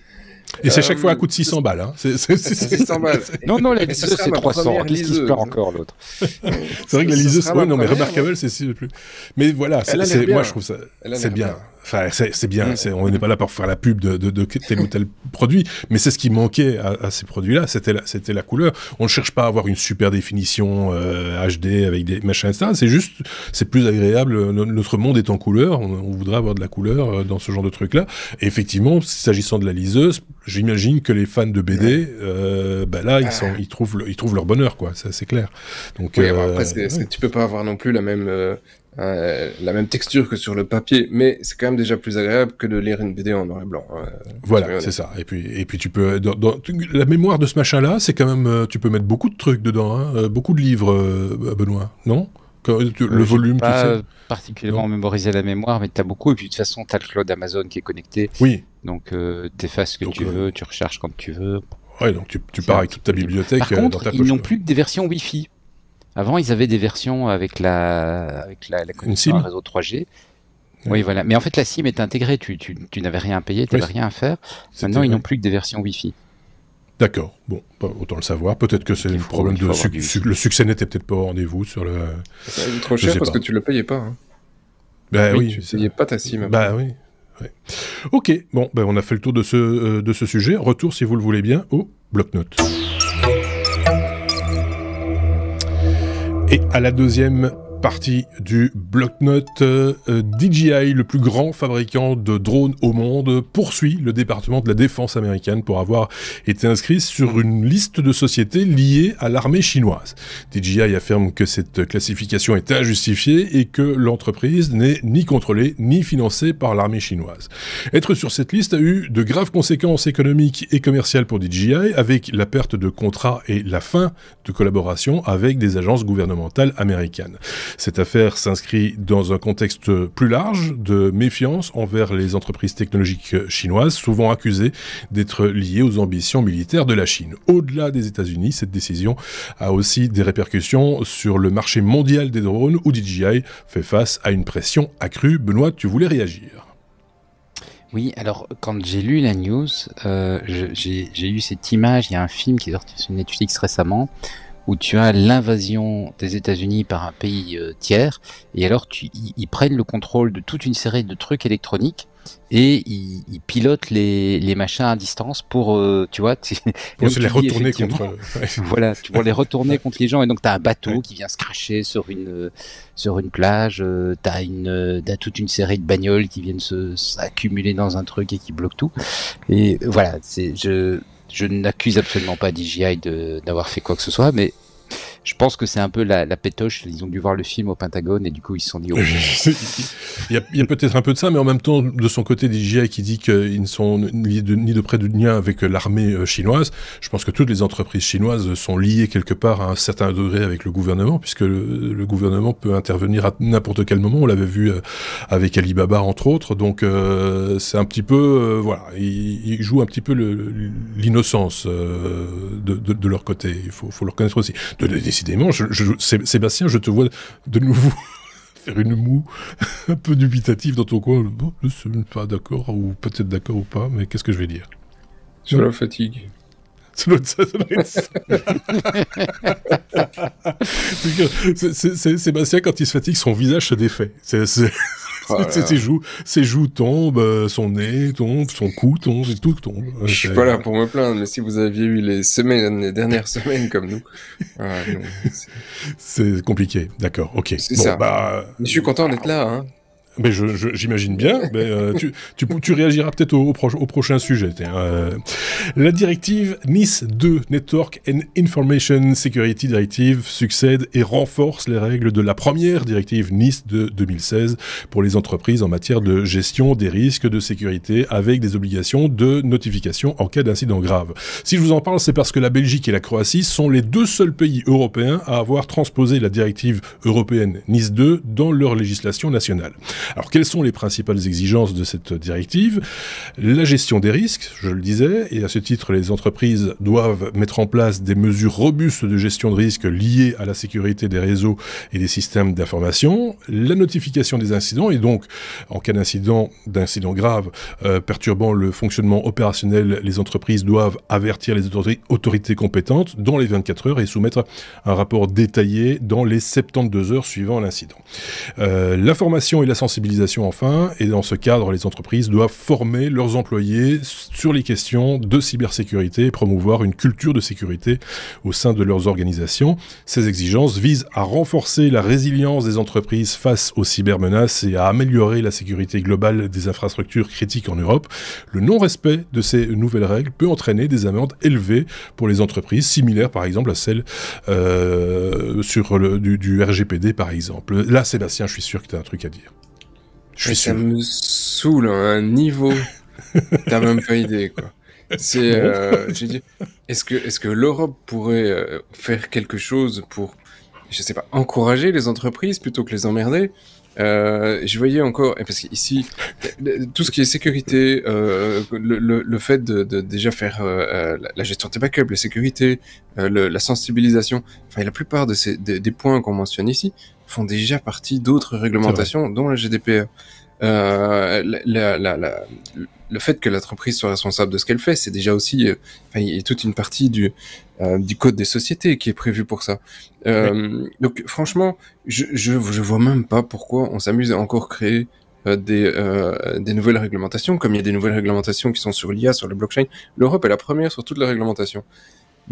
Et c'est chaque euh, fois à coup de 600 balles. 600 hein. balles. Non, non, la liseuse, c'est 300. Qu'est-ce qui se perd encore, l'autre C'est vrai que la liseuse, non, mais remarquable, c'est plus. Mais voilà, moi, je trouve ça. C'est bien. Enfin, c'est bien, mm. on n'est pas là pour faire la pub de, de, tel ou tel produit, mais c'est ce qui manquait à, ces produits-là, c'était la, la couleur. On ne cherche pas à avoir une super définition HD euh, avec des machins, ça, C'est juste, c'est plus agréable, notre monde est en couleur, on, voudrait avoir de la couleur euh, dans ce genre de truc-là. effectivement, s'agissant de la liseuse, j'imagine que les fans de BD, euh, bah là, ils, sont, ah. ils, trouvent, ils trouvent leur bonheur, quoi, c'est clair. Donc, oui, euh, après, tu peux pas avoir non plus la même euh, la même texture que sur le papier, mais c'est quand même déjà plus agréable que de lire une BD en noir et blanc. Hein. voilà, c'est ça. Et puis, et puis tu peux, dans, la mémoire de ce machin-là, c'est quand même, euh, tu peux mettre beaucoup de trucs dedans, hein. euh, beaucoup de livres, Benoît, non le volume, tout ça. particulièrement mémoriser la mémoire, mais tu as beaucoup. Et puis de toute façon, tu as le cloud Amazon qui est connecté. Oui. Donc, tu effaces ce que tu veux, tu recherches comme tu veux. Ouais, donc tu, pars avec toute ta bibliothèque. Par contre, ta ils n'ont plus que des versions Wi-Fi. Avant, ils avaient des versions avec la, avec la, connexion réseau 3G. Oui, voilà. Mais en fait, la SIM est intégrée. Tu, tu, n'avais rien à payer, tu n'avais rien à faire. Maintenant, ils n'ont plus que des versions Wi-Fi. D'accord. Bon, autant le savoir. Peut-être que c'est le problème de le succès n'était peut-être pas au rendez-vous sur le. C'est trop cher parce que tu le payais pas. Hein. Bah oui, tu payais pas ta SIM. Ben oui. Ok. Bon, ben on a fait le tour de ce euh, de ce sujet. Retour, si vous le voulez bien, au bloc-notes. et à la deuxième partie du bloc-notes. Euh, DJI, le plus grand fabricant de drones au monde, poursuit le département de la défense américaine pour avoir été inscrit sur une liste de sociétés liées à l'armée chinoise. DJI affirme que cette classification est injustifiée et que l'entreprise n'est ni contrôlée ni financée par l'armée chinoise. Être sur cette liste a eu de graves conséquences économiques et commerciales pour DJI avec la perte de contrats et la fin de collaboration avec des agences gouvernementales américaines. Cette affaire s'inscrit dans un contexte plus large de méfiance envers les entreprises technologiques chinoises, souvent accusées d'être liées aux ambitions militaires de la Chine. Au-delà des États-Unis, cette décision a aussi des répercussions sur le marché mondial des drones où DJI fait face à une pression accrue. Benoît, tu voulais réagir oui, alors quand j'ai lu la news, euh, j'ai eu cette image, il y a un film qui est sorti sur Netflix récemment, où tu as l'invasion des États-Unis par un pays euh, tiers, et alors ils, prennent le contrôle de toute une série de trucs électroniques et ils, pilotent les, machins à distance pour, euh, tu vois, pour les retourner contre. Euh, pour les retourner contre les gens. Et donc tu as un bateau qui vient se cracher sur une sur une plage, tu as toute une série de bagnoles qui viennent s'accumuler dans un truc et qui bloquent tout. Et voilà, c'est je je n'accuse absolument pas DJI d'avoir fait quoi que ce soit, mais je pense que c'est un peu la, pétoche. Ils ont dû voir le film au Pentagone et du coup, ils se sont dit. Oh. il y a, peut-être un peu de ça, mais en même temps, de son côté, DJI qui dit qu'ils ne sont ni de, près de lien avec l'armée euh, chinoise, je pense que toutes les entreprises chinoises sont liées quelque part à un certain degré avec le gouvernement, puisque le, gouvernement peut intervenir à n'importe quel moment. On l'avait vu euh, avec Alibaba, entre autres. Donc, euh, c'est un petit peu. voilà, ils, jouent un petit peu l'innocence de, de, leur côté. Il faut, le reconnaître aussi décidément, Sébastien, je te vois de nouveau faire une moue un peu dubitative dans ton coin. Bon, je suis pas d'accord, ou peut-être d'accord ou pas, mais qu'est-ce que je vais dire Sur la fatigue. Sébastien, quand il se fatigue, son visage se défait ses, joues, ses joues tombent, euh, son nez tombe, son cou tombe, tout tombe. Je suis pas là pour me plaindre, mais si vous aviez eu les semaines, les dernières semaines comme nous, ah, c'est compliqué. D'accord, ok. C'est ça. Bah, je suis content d'être euh, là. Hein. Mais j'imagine bien. Euh, tu, tu, tu, réagiras peut-être au, prochain sujet. Euh. la directive NIS 2, Network and Information Security Directive, succède et renforce les règles de la première directive NIS de 2016 pour les entreprises en matière de gestion des risques de sécurité avec des obligations de notification en cas d'incident grave. Si je vous en parle, c'est parce que la Belgique et la Croatie sont les deux seuls pays européens à avoir transposé la directive européenne NIS 2 dans leur législation nationale. Alors quelles sont les principales exigences de cette directive La gestion des risques, je le disais, et à ce titre les entreprises doivent mettre en place des mesures robustes de gestion de risques liées à la sécurité des réseaux et des systèmes d'information, la notification des incidents et donc en cas d'incident, d'incident grave euh, perturbant le fonctionnement opérationnel, les entreprises doivent avertir les autorités, compétentes dans les 24 heures et soumettre un rapport détaillé dans les 72 heures suivant l'incident. Euh, la et la sensibilisation enfin, et dans ce cadre, les entreprises doivent former leurs employés sur les questions de cybersécurité et promouvoir une culture de sécurité au sein de leurs organisations. Ces exigences visent à renforcer la résilience des entreprises face aux cybermenaces et à améliorer la sécurité globale des infrastructures critiques en Europe. Le non-respect de ces nouvelles règles peut entraîner des amendes élevées pour les entreprises, similaires par exemple à celles euh, sur du, du RGPD par exemple. Là, Sébastien, je suis sûr que tu as un truc à dire ça me saoule à hein, un niveau. T'as même pas idée, quoi. Euh, est-ce que, que l'Europe pourrait euh, faire quelque chose pour, je sais pas, encourager les entreprises plutôt que les emmerder euh, je voyais encore, parce qu'ici, tout ce qui est sécurité, euh, le, fait de, déjà faire euh, la, gestion des backups, la sécurité, la sensibilisation, enfin la plupart de des, des points qu'on mentionne ici font déjà partie d'autres réglementations, dont la GDPR. Euh, le fait que l'entreprise soit responsable de ce qu'elle fait, c'est déjà aussi, euh, il y a toute une partie du, euh, du code des sociétés qui est prévu pour ça. Donc franchement, je, je, vois même pas pourquoi on s'amuse à encore créer des, des nouvelles réglementations, comme il y a des nouvelles réglementations qui sont sur l'IA, sur le blockchain. L'Europe est la première sur toutes les réglementations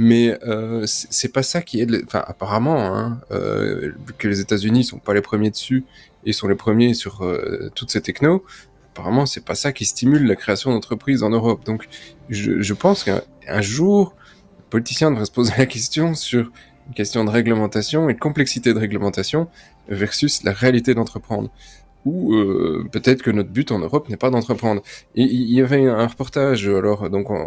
mais euh, c'est pas ça qui est... Enfin, apparemment, hein, que les États-Unis sont pas les premiers dessus ils sont les premiers sur euh, toutes ces techno. Apparemment, c'est pas ça qui stimule la création d'entreprises en Europe. Donc, je, pense qu'un jour, les politiciens devraient se poser la question sur une question de réglementation et de complexité de réglementation versus la réalité d'entreprendre. Ou euh, peut-être que notre but en Europe n'est pas d'entreprendre. Il y avait un reportage, alors, donc, au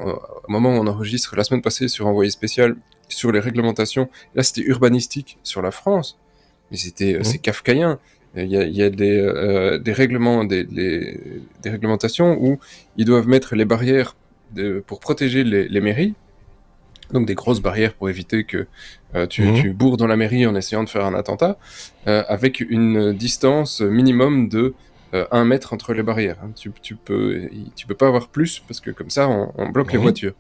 moment où on enregistre la semaine passée sur Envoyé spécial sur les réglementations, là c'était urbanistique sur la France, mais c'était, euh, mmh. c'est kafkaïen. Il y a, des, euh, règlements, des, réglementations où ils doivent mettre les barrières pour protéger les, mairies. Donc des grosses barrières pour éviter que euh, mhm. tu, bourres dans la mairie en essayant de faire un attentat, euh, avec une distance minimum de 1 mètre entre les barrières. Hein. Tu, tu, peux, pas avoir plus parce que comme ça on, bloque les voitures.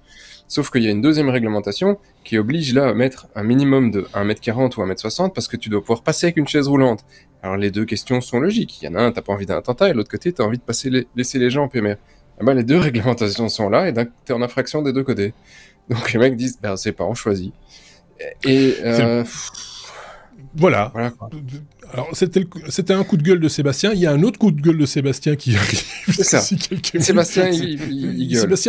Sauf qu'il y a une deuxième réglementation qui oblige là à mettre un minimum de 1m40 ou 1m60 parce que tu dois pouvoir passer avec une chaise roulante. Alors les deux questions sont logiques. Il y en a un, t'as pas envie d'un attentat, et l'autre côté, t'as envie de passer laisser les gens en PMR. Ah bah, les deux réglementations sont là et t'es en infraction des deux côtés. Donc les mecs disent, ben, c'est pas, on choisit. Et, euh, voilà. Alors c'était un coup de gueule de Sébastien. Il y a un autre coup de gueule de Sébastien qui arrive. Ça. Sébastien,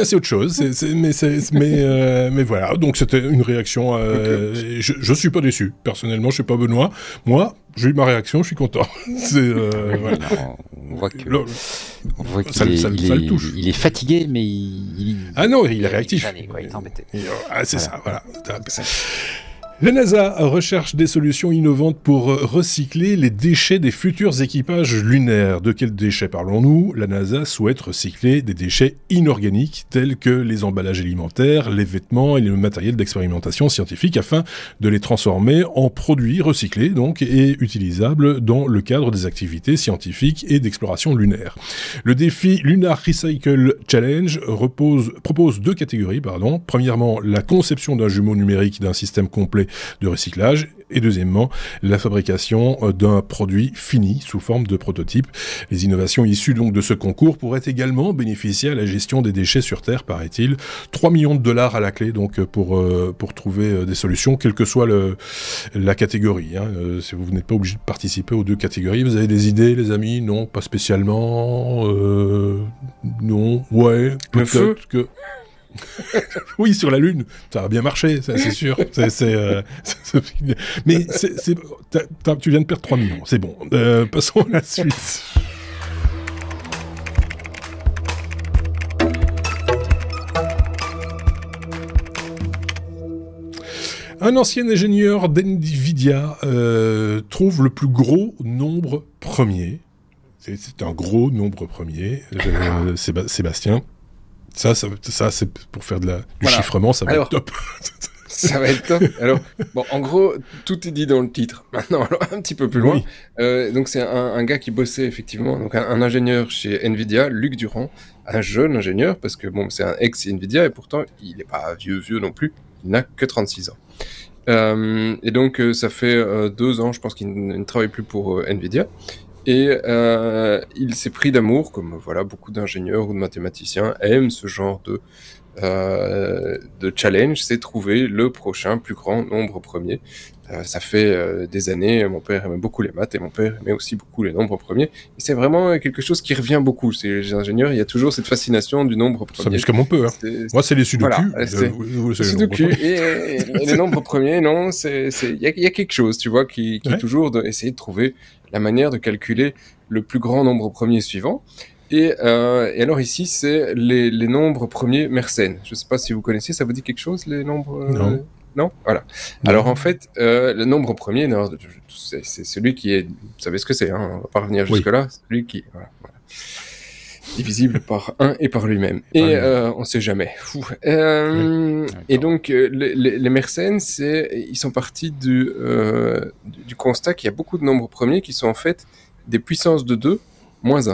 c'est autre chose. Euh, mais, voilà. Donc c'était une réaction. Euh, je, ne suis pas déçu. Personnellement, je suis pas Benoît. Moi, j'ai eu ma réaction. Je suis content. Euh, on voit que. Le, on voit est, fatigué, mais il, ah non, il est réactif. il est embêté. Ah, c'est ça. Voilà. La NASA recherche des solutions innovantes pour euh, recycler les déchets des futurs équipages lunaires. De quels déchets parlons-nous La NASA souhaite recycler des déchets inorganiques tels que les emballages alimentaires, les vêtements et le matériel d'expérimentation scientifique afin de les transformer en produits recyclés donc et utilisables dans le cadre des activités scientifiques et d'exploration lunaire. Le défi Lunar Recycle Challenge propose deux catégories. Premièrement, la conception d'un jumeau numérique d'un système complet de recyclage et deuxièmement la fabrication euh, d'un produit fini sous forme de prototype. Les innovations issues donc de ce concours pourraient également bénéficier à la gestion des déchets sur Terre, paraît-il. 3 millions de dollars à la clé donc pour, euh, pour trouver euh, des solutions, quelle que soit le, la catégorie. Hein. si vous n'êtes pas obligé de participer aux deux catégories, vous avez des idées les amis Non, pas spécialement. non, ouais, peut-être que... oui, sur la Lune, ça a bien marché, c'est sûr. Euh, mais tu viens de perdre 3 millions, c'est bon. Euh, passons à la suite. Un ancien ingénieur d'NVIDIA euh, trouve le plus gros nombre premier. C'est un gros nombre premier, Sébastien. Ça, ça, ça c'est pour faire de la, du chiffrement, ça va être top. ça va être top. Alors, bon, en gros, tout est dit dans le titre. Maintenant, un petit peu plus loin. Euh, donc, c'est un, gars qui bossait effectivement, donc un, ingénieur chez Nvidia, Luc Durand, un jeune ingénieur, parce que bon, c'est un ex Nvidia et pourtant, il n'est pas vieux, vieux non plus. Il n'a que 36 ans. Euh, et donc, euh, ça fait deux ans, je pense, qu'il ne travaille plus pour Nvidia. Et euh, il s'est pris d'amour, comme voilà beaucoup d'ingénieurs ou de mathématiciens aiment ce genre de, euh, de challenge, c'est trouver le prochain plus grand nombre premier. Euh, ça fait euh, des années, mon père aimait beaucoup les maths et mon père aimait aussi beaucoup les nombres premiers. Et c'est vraiment quelque chose qui revient beaucoup chez les ingénieurs. Il y a toujours cette fascination du nombre premier. Ça comme on peut. Hein. Moi, c'est les sudoku. Euh, et, les nombres premiers, non, il y, a quelque chose, tu vois, qui, qui est toujours d'essayer de trouver la manière de calculer le plus grand nombre premier suivant. Euh, et, alors ici, c'est les, nombres premiers Mersenne. Je ne sais pas si vous connaissez, ça vous dit quelque chose, les nombres euh, Non. non Voilà. Alors en fait, euh, le nombre premier, c'est celui qui est... Vous savez ce que c'est, hein on va pas revenir jusque-là. Celui qui divisible par 1 et par lui-même. Et on euh, on sait jamais. Euh, et donc, euh, les, les Mersenne, ils sont partis du, constat qu'il y a beaucoup de nombres premiers qui sont en fait des puissances de 2 moins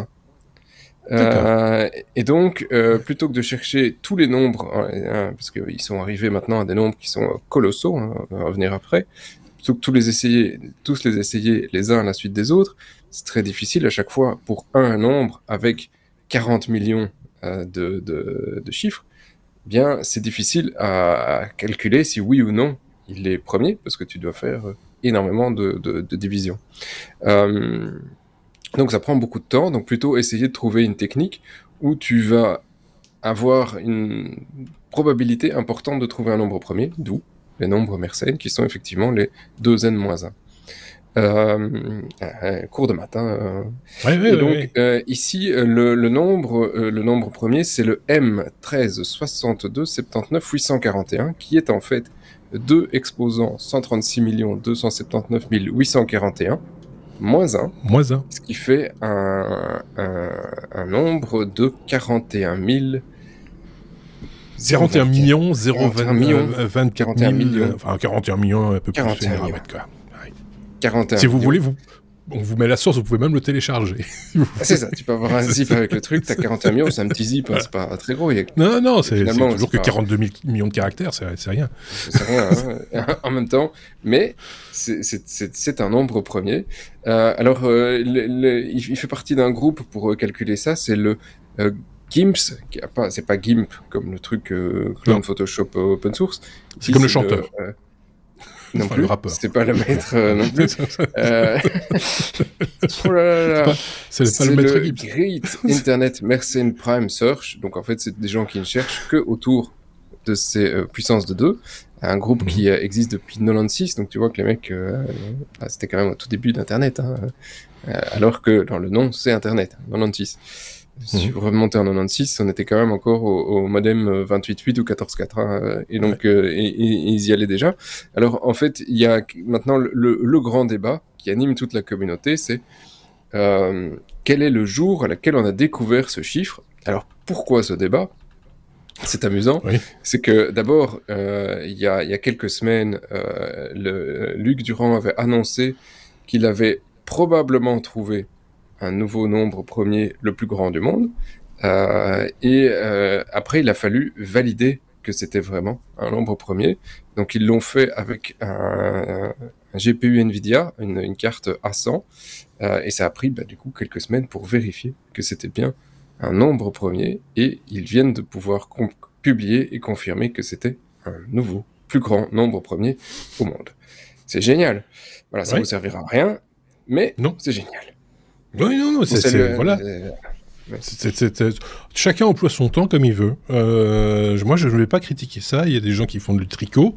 1. et donc, plutôt que de chercher tous les nombres, hein, hein, parce qu'ils sont arrivés maintenant à des nombres qui sont colossaux, à hein, on va venir après, plutôt que tous les essayer, tous les essayer les uns à la suite des autres, c'est très difficile à chaque fois pour un nombre avec 40 millions euh, de, chiffres, eh bien, c'est difficile à, calculer si oui ou non il est premier, parce que tu dois faire euh, énormément de, divisions. Euh, donc ça prend beaucoup de temps, donc plutôt essayer de trouver une technique où tu vas avoir une probabilité importante de trouver un nombre premier, d'où les nombres Mersenne, qui sont effectivement les 2n-1. Euh, euh, cours de matin euh. et donc ici, le, le nombre, le nombre premier, c'est le M 13 62 79 841, qui est en fait 2 exposants 136 279 841 moins 1. 1. Ce qui fait un, un, nombre de 41 000. 01 millions, 021 000, millions, enfin 41 millions à peu 41 plus. quoi. Si vous voulez, vous, on vous met la source, vous pouvez même le télécharger. Ah, c'est ça, tu peux avoir un zip avec le truc, t'as 41 millions, c'est un petit zip, hein, c'est pas très gros. Non, non, c'est toujours que 42 millions de caractères, c'est rien. C'est rien, hein, en même temps, mais c'est un nombre premier. Euh, alors, euh, il fait partie d'un groupe pour euh, calculer ça, c'est le GIMPS, c'est pas GIMP comme le truc clone Photoshop open source. C'est comme le chanteur non plus. pas le maître non plus. euh... C'est pas, le maître Internet Mercen Prime Search. Donc en fait, c'est des gens qui ne cherchent que autour de ces euh, puissances de 2. Un groupe qui mhm. euh, existe depuis 96. Donc tu vois que les mecs, euh, bah, c'était quand même au tout début d'Internet. Hein, alors que dans le nom, c'est Internet, 96 si vous mhm. remontez en 96, on était quand même encore au, modem 28.8 euh, ou 14.4, euh, et donc euh, ils y allaient déjà. Alors en fait, il y a maintenant le, grand débat qui anime toute la communauté, c'est quel est le jour à laquelle on a découvert ce chiffre Alors pourquoi ce débat c'est amusant, c'est que d'abord, il y, a quelques semaines, Luc Durand avait annoncé qu'il avait probablement trouvé un nouveau nombre premier, le plus grand du monde. Euh, et euh, après, il a fallu valider que c'était vraiment un nombre premier. Donc, ils l'ont fait avec un, GPU NVIDIA, une, carte A100, euh, et ça a pris bah, du coup quelques semaines pour vérifier que c'était bien un nombre premier, et ils viennent de pouvoir publier et confirmer que c'était un nouveau, plus grand nombre premier au monde. C'est génial. Voilà, ça ne vous servira à rien, mais non, c'est génial. Oui, non, non, c'est. Voilà. Chacun emploie son temps comme il veut. Euh, moi, je ne vais pas critiquer ça. Il y a des gens qui font du tricot.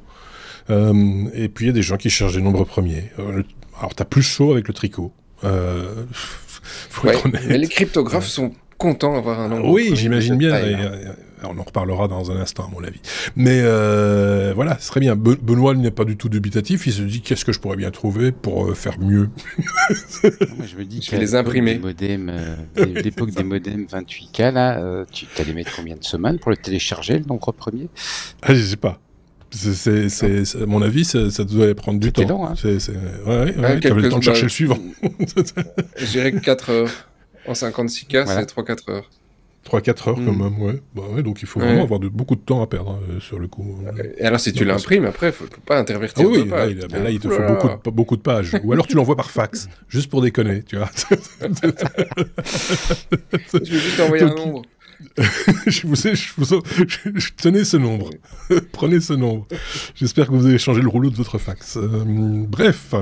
Euh, et puis, il y a des gens qui cherchent des nombres premiers. Euh, alors, tu plus chaud avec le tricot. les cryptographes sont contents d'avoir un nombre. Oui, j'imagine bien. Hein on en reparlera dans un instant, à mon avis. Mais euh, voilà, ce serait bien. Benoît n'est pas du tout dubitatif. Il se dit qu'est-ce que je pourrais bien trouver pour euh, faire mieux. je me dis je vais les imprimer. Euh, l'époque des, euh, modems 28K, là, tu allais mettre combien de semaines pour le télécharger, le nombre premier ah, Je sais pas. C'est, à mon avis, ça, ça devait prendre du temps. Long, hein. Ah, le temps de chercher le suivant. je dirais 4 heures. En 56K, c'est 3-4 heures. 3-4 heures quand mm. même, bah ouais. Donc il faut vraiment avoir beaucoup de temps à perdre hein, sur le coup. Et alors si tu l'imprimes après, il ne faut pas intervertir. Ah oui, là, il, te faut beaucoup de, pages. Ou alors tu l'envoies par fax, juste pour déconner, tu vois. je vais juste envoyer un nombre. je, vous sais, je, vous je, tenais ce nombre. Prenez ce nombre. J'espère que vous avez changé le rouleau de votre fax. Euh, bref.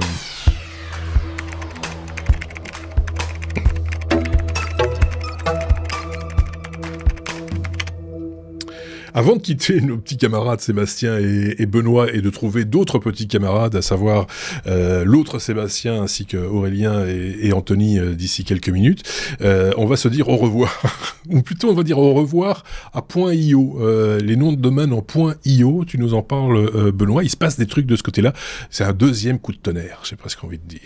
Avant de quitter nos petits camarades Sébastien et, Benoît et de trouver d'autres petits camarades, à savoir euh, l'autre Sébastien ainsi que Aurélien et, Anthony euh, d'ici quelques minutes, euh, on va se dire au revoir. Ou plutôt on va dire au revoir à .io. les noms de domaine en .io, tu nous en parles Benoît, il se passe des trucs de ce côté-là. C'est un deuxième coup de tonnerre, j'ai presque envie de dire.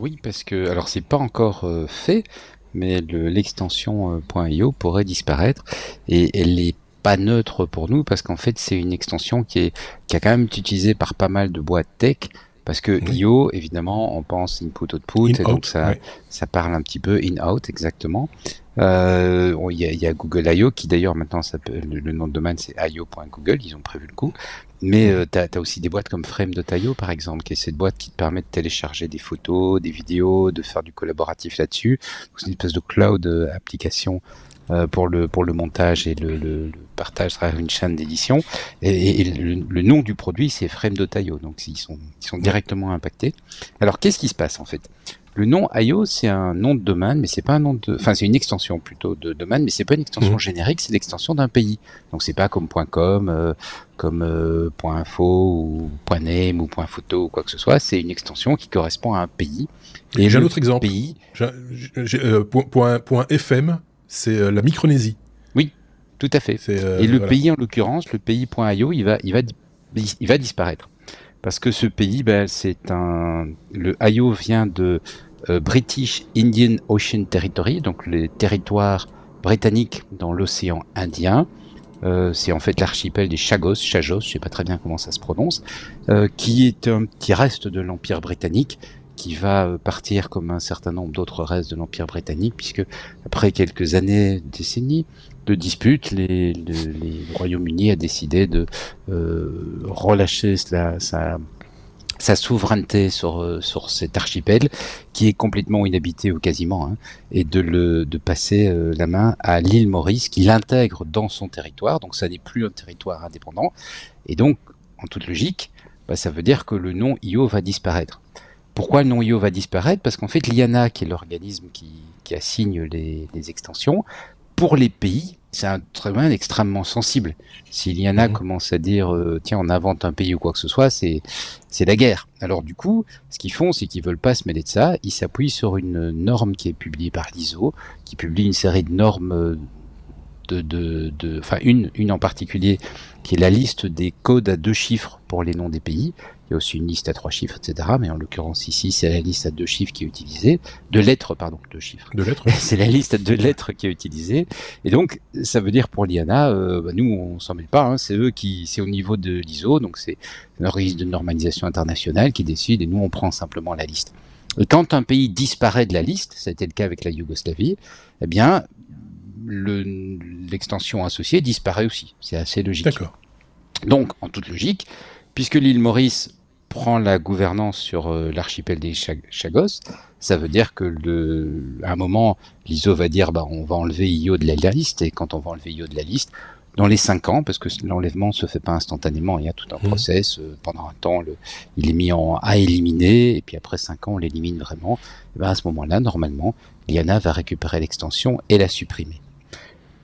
Oui, parce que alors c'est pas encore fait, mais l'extension euh, .io pourrait disparaître et elle n'est pas neutre pour nous parce qu'en fait c'est une extension qui est qui a quand même été utilisée par pas mal de boîtes tech parce que IO évidemment on pense input output et donc ça ça parle un petit peu in out exactement euh, il, y a, y, a Google I.O. qui d'ailleurs maintenant s'appelle le nom de domaine c'est io.google, ils ont prévu le coup. Mais euh, tu as, aussi des boîtes comme Frame.io par exemple, qui est cette boîte qui te permet de télécharger des photos, des vidéos, de faire du collaboratif là-dessus. C'est une espèce de cloud euh, application euh, pour le pour le montage et le, le, partage à une chaîne d'édition. Et, le, nom du produit c'est Frame.io, donc ils sont ils sont directement impactés. Alors qu'est-ce qui se passe en fait le nom IO, c'est un nom de domaine, mais c'est pas un nom de, enfin c'est une extension plutôt de domaine, mais c'est pas une extension mhm. générique, c'est l'extension d'un pays. Donc c'est pas comme .com, euh, comme euh, .info ou .name ou .photo ou quoi que ce soit. C'est une extension qui correspond à un pays. Et j'ai un autre exemple. Pays. Euh, .fm, c'est la Micronésie. Oui, tout à fait. Et le pays en l'occurrence, le pays il va disparaître parce que ce pays, ben, c'est un. Le IO vient de euh, British Indian Ocean Territory, donc les territoires britanniques dans l'océan Indien. Euh, c'est en fait l'archipel des Chagos, Chagos, je sais pas très bien comment ça se prononce, euh, qui est un petit reste de l'empire britannique qui va euh, partir comme un certain nombre d'autres restes de l'Empire britannique, puisque après quelques années, décennies de disputes, les, Royaume-Uni a décidé de euh, relâcher sa, souveraineté euh, sur, cet archipel, qui est complètement inhabité ou quasiment, hein, et de, passer la main à l'île Maurice, qui l'intègre dans son territoire, donc ça n'est plus un territoire indépendant, et donc, en toute logique, bah, ça veut dire que le nom IO va disparaître. Pourquoi le nom I.O. va disparaître Parce qu'en fait, l'IANA, qui est l'organisme qui, assigne les, extensions, pour les pays, c'est un domaine extrêmement sensible. Si l'IANA mmh. commence à dire euh, tiens, on invente un pays ou quoi que ce soit, c'est la guerre. Alors du coup, ce qu'ils font, c'est qu'ils veulent pas se mêler de ça. Ils s'appuient sur une norme qui est publiée par l'ISO, qui publie une série de normes euh, de, enfin une en particulier, qui est la liste des codes à deux chiffres pour les noms des pays il y a aussi une liste à trois chiffres, etc. Mais en l'occurrence ici, c'est la liste à deux chiffres qui est utilisée, de lettres, pardon, deux chiffres. De lettres. c'est la liste à deux lettres qui est utilisée. Et donc, ça veut dire pour l'IANA, euh, bah, nous, on s'en mêle pas. Hein. c'est eux qui, c'est au niveau de l'ISO, donc c'est un registre de normalisation internationale qui décide, et nous, on prend simplement la liste. Et quand un pays disparaît de la liste, ça a été le cas avec la Yougoslavie, eh bien, l'extension associée disparaît aussi. C'est assez logique. D'accord. Donc, en toute logique, puisque l'île Maurice prend la gouvernance sur euh, l'archipel des Chagos, ça veut dire que le, un moment, l'ISO va dire bah, on va enlever IO de la liste, et quand on va enlever IO de la liste, dans les 5 ans, parce que l'enlèvement ne se fait pas instantanément, il y a tout un mmh. process, euh, pendant un temps, il est mis en à éliminer, et puis après 5 ans, on l'élimine vraiment, ben, à ce moment-là, normalement, Liana va récupérer l'extension et la supprimer.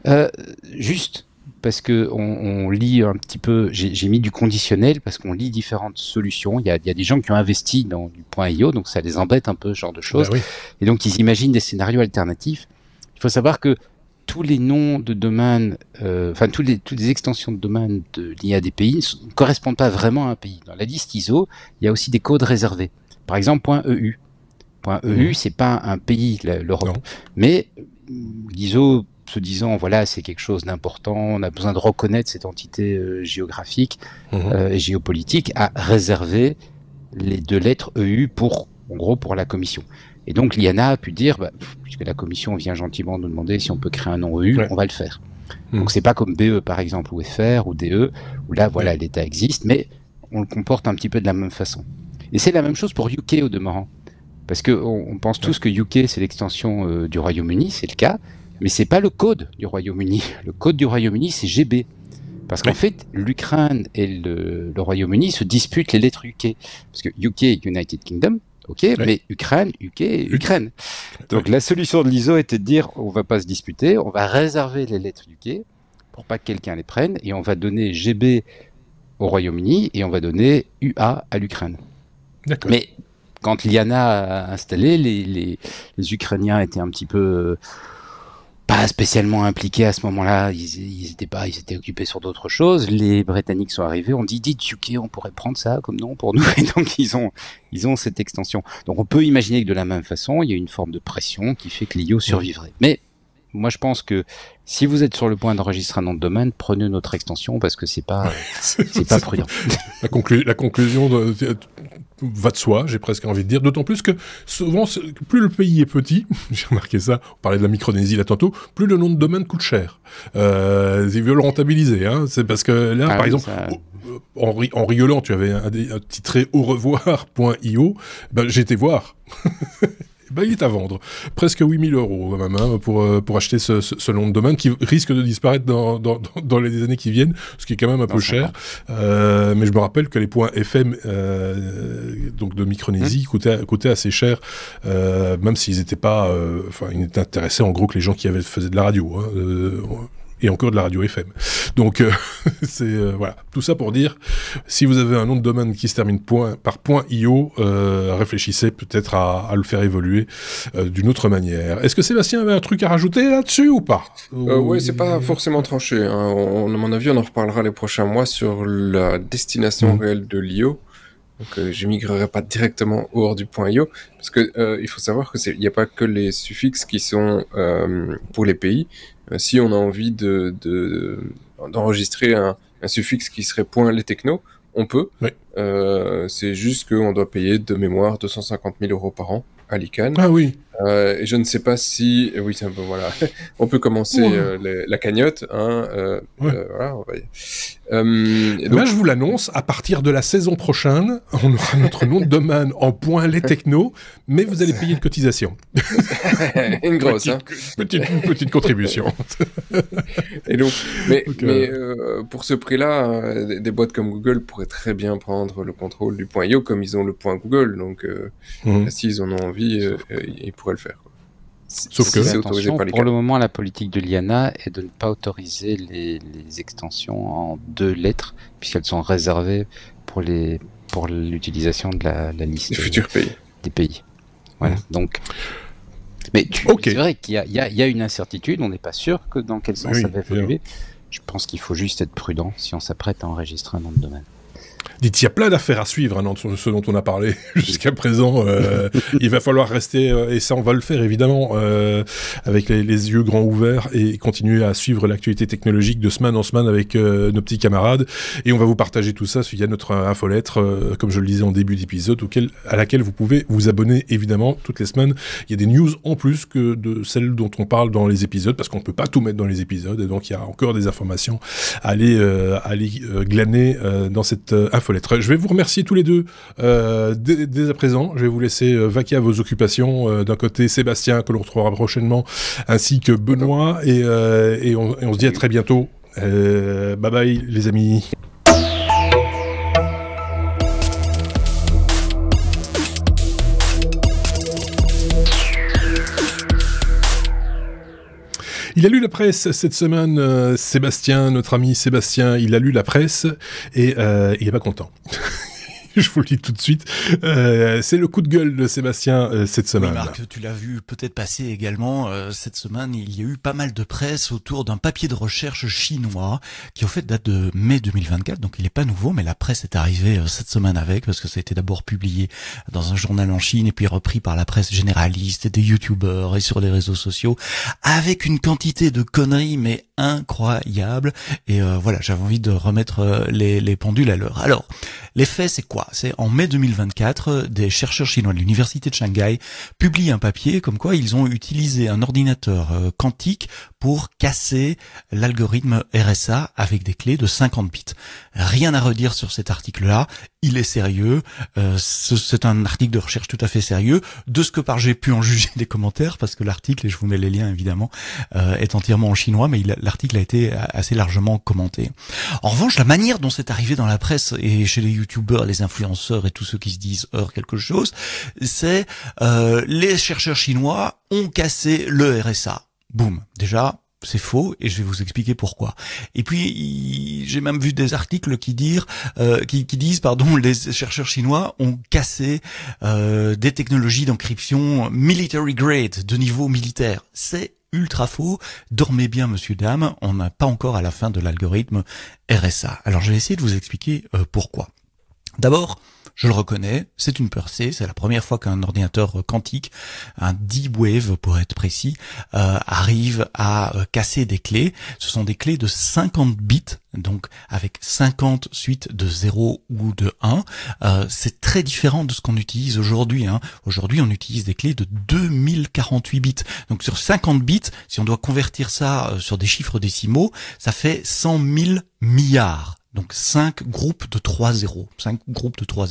Euh, juste, parce que on, lit un petit peu, j'ai mis du conditionnel parce qu'on lit différentes solutions. Il y, a, des gens qui ont investi dans du point IO, donc ça les embête un peu ce genre de choses. Bah Et donc ils imaginent des scénarios alternatifs. Il faut savoir que tous les noms de domaines, euh, enfin les, toutes les extensions de domaines de à des pays ne correspondent pas vraiment à un pays. Dans la liste ISO, il y a aussi des codes réservés. Par exemple, .eu. .eu, mmh. c'est pas un pays, l'Europe. Mais l'ISO euh, se disant voilà c'est quelque chose d'important, on a besoin de reconnaître cette entité euh, géographique mhm. euh, et géopolitique, à réserver les deux lettres EU pour en gros pour la Commission. Et donc l'IANA a pu dire bah, puisque la Commission vient gentiment nous demander si on peut créer un nom EU, on va le faire. Mhm. Donc c'est pas comme BE par exemple ou FR ou DE où là voilà l'État existe mais on le comporte un petit peu de la même façon. Et c'est la même chose pour UK au demeurant. Parce qu'on on pense tous que UK, c'est l'extension euh, du Royaume-Uni, c'est le cas. Mais c'est pas le code du Royaume-Uni. Le code du Royaume-Uni, c'est GB. Parce qu'en fait, l'Ukraine et le, Royaume-Uni se disputent les lettres UK. Parce que UK, United Kingdom, ok, mais Ukraine, UK, Ukraine. Donc la solution de l'ISO était de dire, on va pas se disputer, on va réserver les lettres UK pour pas que quelqu'un les prenne, et on va donner GB au Royaume-Uni et on va donner UA à l'Ukraine. Mais quand Liana a installé, les, Ukrainiens étaient un petit peu pas spécialement impliqués à ce moment-là. Ils, étaient pas, ils étaient occupés sur d'autres choses. Les Britanniques sont arrivés. On dit, dit UK, on pourrait prendre ça comme nom pour nous. Et donc ils ont, ils ont cette extension. Donc on peut imaginer que de la même façon, il y a une forme de pression qui fait que l'IO survivrait. Mais moi je pense que si vous êtes sur le point d'enregistrer un nom de domaine, prenez notre extension parce que c'est pas c'est pas prudent. La, la conclusion de, va de soi, j'ai presque envie de dire. D'autant plus que souvent, plus le pays est petit, j'ai remarqué ça, on parlait de la Micronésie là tantôt, plus le nom de domaine coûte cher. Euh, ils veulent rentabiliser, hein, c'est parce que là, ah par exemple, euh, en, rigolant, tu avais un, petit titré au revoir.io, ben, j'étais voir. Bah, il est à vendre. Presque 8000 euros hein, pour, euh, pour acheter ce, ce, de domaine qui risque de disparaître dans, dans, dans, les années qui viennent, ce qui est quand même un peu cher. Euh, mais je me rappelle que les points FM euh, donc de Micronésie mmh. coûtaient, assez cher, même s'ils n'étaient pas... Enfin, ils intéressés en gros que les gens qui avaient, faisaient de la radio. Hein, et encore de la radio FM. Donc euh, c'est euh, voilà, tout ça pour dire si vous avez un nom de domaine qui se termine point, par point .io, euh, réfléchissez peut-être à, le faire évoluer d'une autre manière. Est-ce que Sébastien avait un truc à rajouter là-dessus ou pas Oui, c'est pas forcément tranché. Hein. à mon avis, on en reparlera les prochains mois sur la destination mhm. réelle de l'IO. Donc, je migrerai pas directement hors du point .io parce que il faut savoir que il n'y a pas que les suffixes qui sont pour les pays, euh, si on a envie de, d'enregistrer un, suffixe qui serait point les techno, on peut. Euh, c'est juste qu'on doit payer de mémoire 250 000 euros par an à l'ICANN. Ah oui. Euh, je ne sais pas si, eh oui, c'est un peu voilà. on peut commencer euh, la cagnotte. Hein, euh, voilà, on va je vous l'annonce, à partir de la saison prochaine, on aura notre nom de domaine en point les technos, mais vous allez payer une cotisation. une grosse, hein. petite, petite, contribution. et donc, mais, pour ce prix-là, des, boîtes comme Google pourraient très bien prendre le contrôle du point .io comme ils ont le point Google. Donc, mmh. s'ils en ont envie, ils pourraient le faire. Sauf que pour le moment, la politique de l'IANA est de ne pas autoriser les, extensions en deux lettres, puisqu'elles sont réservées pour les pour l'utilisation de la, liste des pays. Des pays. Voilà. Donc. Mais c'est vrai qu'il y, a une incertitude, on n'est pas sûr que dans quel sens ça va évoluer. Je pense qu'il faut juste être prudent si on s'apprête à enregistrer un nom de domaine il y a plein d'affaires à suivre, hein, ce dont on a parlé jusqu'à présent. Euh, il va falloir rester, euh, et ça on va le faire évidemment, euh, avec les, yeux grands ouverts et continuer à suivre l'actualité technologique de semaine en semaine avec nos petits camarades. Et on va vous partager tout ça a notre infolettre, comme je le disais en début d'épisode, à laquelle vous pouvez vous abonner évidemment toutes les semaines. Il y a des news en plus que de celles dont on parle dans les épisodes, parce qu'on ne peut pas tout mettre dans les épisodes, et donc il y a encore des informations à aller, glaner dans cette infolettre. Je vais vous remercier tous les deux euh, dès, à présent. Je vais vous laisser euh, vaquer à vos occupations. Euh, d'un côté, Sébastien, que l'on retrouvera prochainement, ainsi que Benoît. Et, on, et on se dit à très bientôt. bye bye, les amis. Il a lu la presse cette semaine, euh, Sébastien, notre ami Sébastien, il a lu la presse et euh, il n'est pas content. je vous le dis tout de suite. Euh, c'est le coup de gueule de Sébastien euh, cette semaine. Marc, tu l'as vu peut-être passer également. Euh, cette semaine, il y a eu pas mal de presse autour d'un papier de recherche chinois qui, au fait, date de mai 2024. Donc, il n'est pas nouveau, mais la presse est arrivée cette semaine avec parce que ça a été d'abord publié dans un journal en Chine et puis repris par la presse généraliste et des youtubeurs et sur les réseaux sociaux avec une quantité de conneries, mais incroyable. Et voilà, j'avais envie de remettre les, les pendules à l'heure. Alors, les faits, c'est quoi c'est en mai 2024, des chercheurs chinois de l'université de Shanghai publient un papier comme quoi ils ont utilisé un ordinateur euh, quantique pour casser l'algorithme RSA avec des clés de 50 bits. Rien à redire sur cet article-là, il est sérieux, euh, c'est un article de recherche tout à fait sérieux, de ce que par j'ai pu en juger des commentaires, parce que l'article, et je vous mets les liens évidemment, euh, est entièrement en chinois, mais l'article a été assez largement commenté. En revanche, la manière dont c'est arrivé dans la presse et chez les youtubeurs, les influenceurs et tous ceux qui se disent heure quelque chose, c'est euh, les chercheurs chinois ont cassé le RSA. Boum. Déjà, c'est faux et je vais vous expliquer pourquoi. Et puis j'ai même vu des articles euh, qui disent pardon les chercheurs chinois ont cassé euh, des technologies d'encryption military grade de niveau militaire. C'est ultra faux. Dormez bien monsieur dame, on n'a pas encore à la fin de l'algorithme RSA. Alors je vais essayer de vous expliquer euh, pourquoi. D'abord, je le reconnais, c'est une percée, c'est la première fois qu'un ordinateur quantique, un deep wave pour être précis, euh, arrive à euh, casser des clés. Ce sont des clés de 50 bits, donc avec 50 suites de 0 ou de 1. Euh, c'est très différent de ce qu'on utilise aujourd'hui. Hein. Aujourd'hui, on utilise des clés de 2048 bits. Donc sur 50 bits, si on doit convertir ça sur des chiffres décimaux, ça fait 100 000 milliards. Donc 5 groupes de 3 zéros. 5 groupes de 3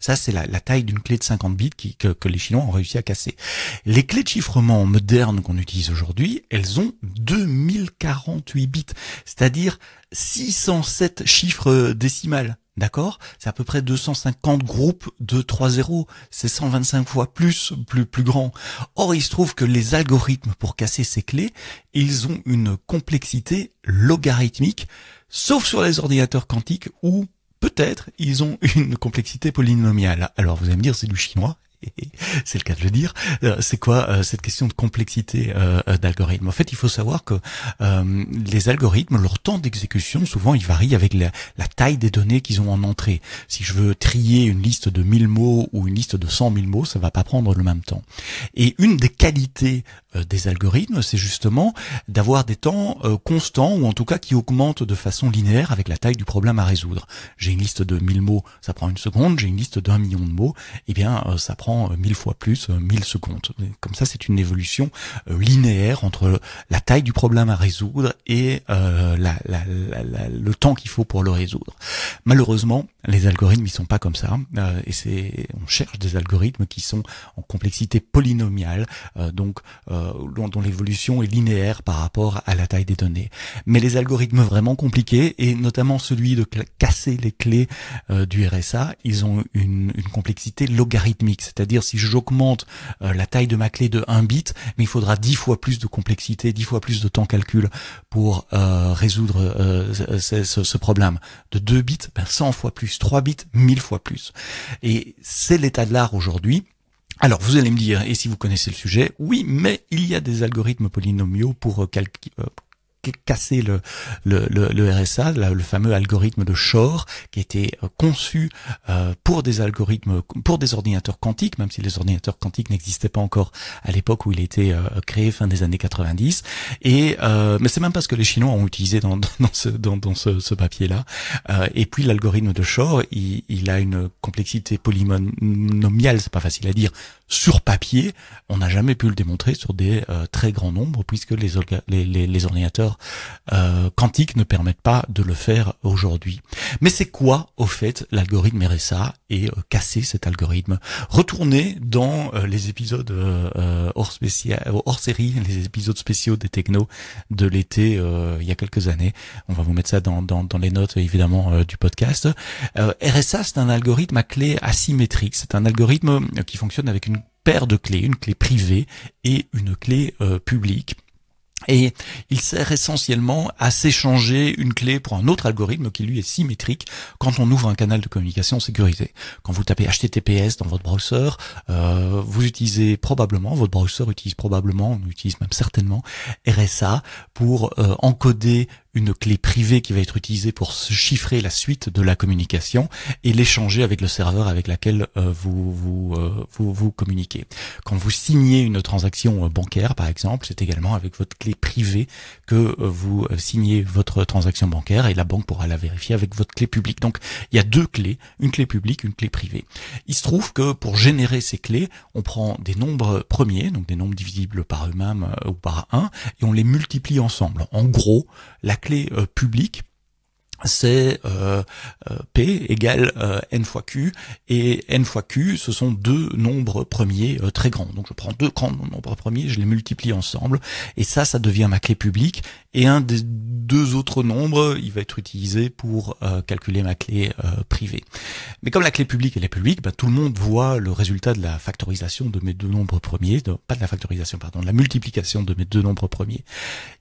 Ça, c'est la, taille d'une clé de 50 bits que, que, les Chinois ont réussi à casser. Les clés de chiffrement modernes qu'on utilise aujourd'hui, elles ont 2048 bits, c'est-à-dire 607 chiffres décimales. D'accord C'est à peu près 250 groupes de 3-0. C'est 125 fois plus, plus, plus grand. Or, il se trouve que les algorithmes pour casser ces clés, ils ont une complexité logarithmique, sauf sur les ordinateurs quantiques où peut-être ils ont une complexité polynomiale. Alors vous allez me dire c'est du chinois. c'est le cas de le dire. Euh, c'est quoi euh, cette question de complexité euh, d'algorithme En fait, il faut savoir que les algorithmes, leur temps d'exécution, souvent, il varie avec la, taille des données qu'ils ont en entrée. Si je veux trier une liste de 1000 mots ou une liste de 100 000 mots, ça va pas prendre le même temps. Et une des qualités des algorithmes, c'est justement d'avoir des temps constants ou en tout cas qui augmentent de façon linéaire avec la taille du problème à résoudre. J'ai une liste de 1000 mots, ça prend une seconde. J'ai une liste d'un million de mots, eh bien, ça prend euh, mille fois plus, euh, mille secondes. comme ça, c'est une évolution euh, linéaire entre la taille du problème à résoudre et le temps qu'il faut pour le résoudre. Malheureusement, les algorithmes ils sont pas comme ça. et c'est, on cherche des algorithmes qui sont en complexité polynomiale, donc dont, l'évolution est linéaire par rapport à la taille des données. Mais les algorithmes vraiment compliqués et notamment celui de casser les clés du RSA, ils ont une, une complexité logarithmique, c'est-à-dire si j'augmente euh, la taille de ma clé de 1 bit, mais il faudra 10 fois plus de complexité, 10 fois plus de temps calcul pour euh, résoudre euh, ce, problème. De 2 bits, ben 100 fois plus, 3 bits, 1000 fois plus. Et c'est l'état de l'art aujourd'hui. Alors vous allez me dire, et si vous connaissez le sujet, oui, mais il y a des algorithmes polynomiaux pour calculer casser le, le, le, RSA, le fameux algorithme de Shor, qui était euh, conçu euh, pour des algorithmes, pour des ordinateurs quantiques, même si les ordinateurs quantiques n'existaient pas encore à l'époque où il était euh, créé, fin des années 90. Et mais c'est même pas ce que les Chinois ont utilisé dans, ce, dans, ce, papier-là. et puis l'algorithme de Shor, il, il, a une complexité polynomiale, c'est pas facile à dire, sur papier, on n'a jamais pu le démontrer sur des euh, très grands nombres, puisque les, les, ordinateurs euh, quantiques ne permettent pas de le faire aujourd'hui. Mais c'est quoi, au fait, l'algorithme RSA et euh, casser cet algorithme Retournez dans les épisodes hors, hors, série, les épisodes spéciaux des technos de l'été il y a quelques années. On va vous mettre ça dans, dans les notes, évidemment, du podcast. RSA, c'est un algorithme à clé asymétrique. C'est un algorithme qui fonctionne avec une paire de clés, une clé privée et une clé euh, publique. Et il sert essentiellement à s'échanger une clé pour un autre algorithme qui lui est symétrique quand on ouvre un canal de communication sécurisé. Quand vous tapez HTTPS dans votre browser, euh, vous utilisez probablement, votre browser utilise probablement, on utilise même certainement RSA pour euh, encoder une clé privée qui va être utilisée pour chiffrer la suite de la communication et l'échanger avec le serveur avec laquelle euh, vous, vous, euh, vous, vous, communiquez. Quand vous signez une transaction euh, bancaire, par exemple, c'est également avec votre clé privée que vous signez votre transaction bancaire et la banque pourra la vérifier avec votre clé publique. Donc il y a deux clés, une clé publique, une clé privée. Il se trouve que pour générer ces clés, on prend des nombres premiers, donc des nombres divisibles par eux-mêmes ou par un, et on les multiplie ensemble. En gros, la clé euh, publique c'est euh, euh, P égale euh, n fois Q, et n fois Q, ce sont deux nombres premiers très grands. Donc je prends deux grands nombres premiers, je les multiplie ensemble, et ça, ça devient ma clé publique, et un des deux autres nombres, il va être utilisé pour calculer ma clé privée. Mais comme la clé publique, elle est publique, bah, tout le monde voit le résultat de la factorisation de mes deux nombres premiers, pas de la factorisation, pardon, de la multiplication de mes deux nombres premiers.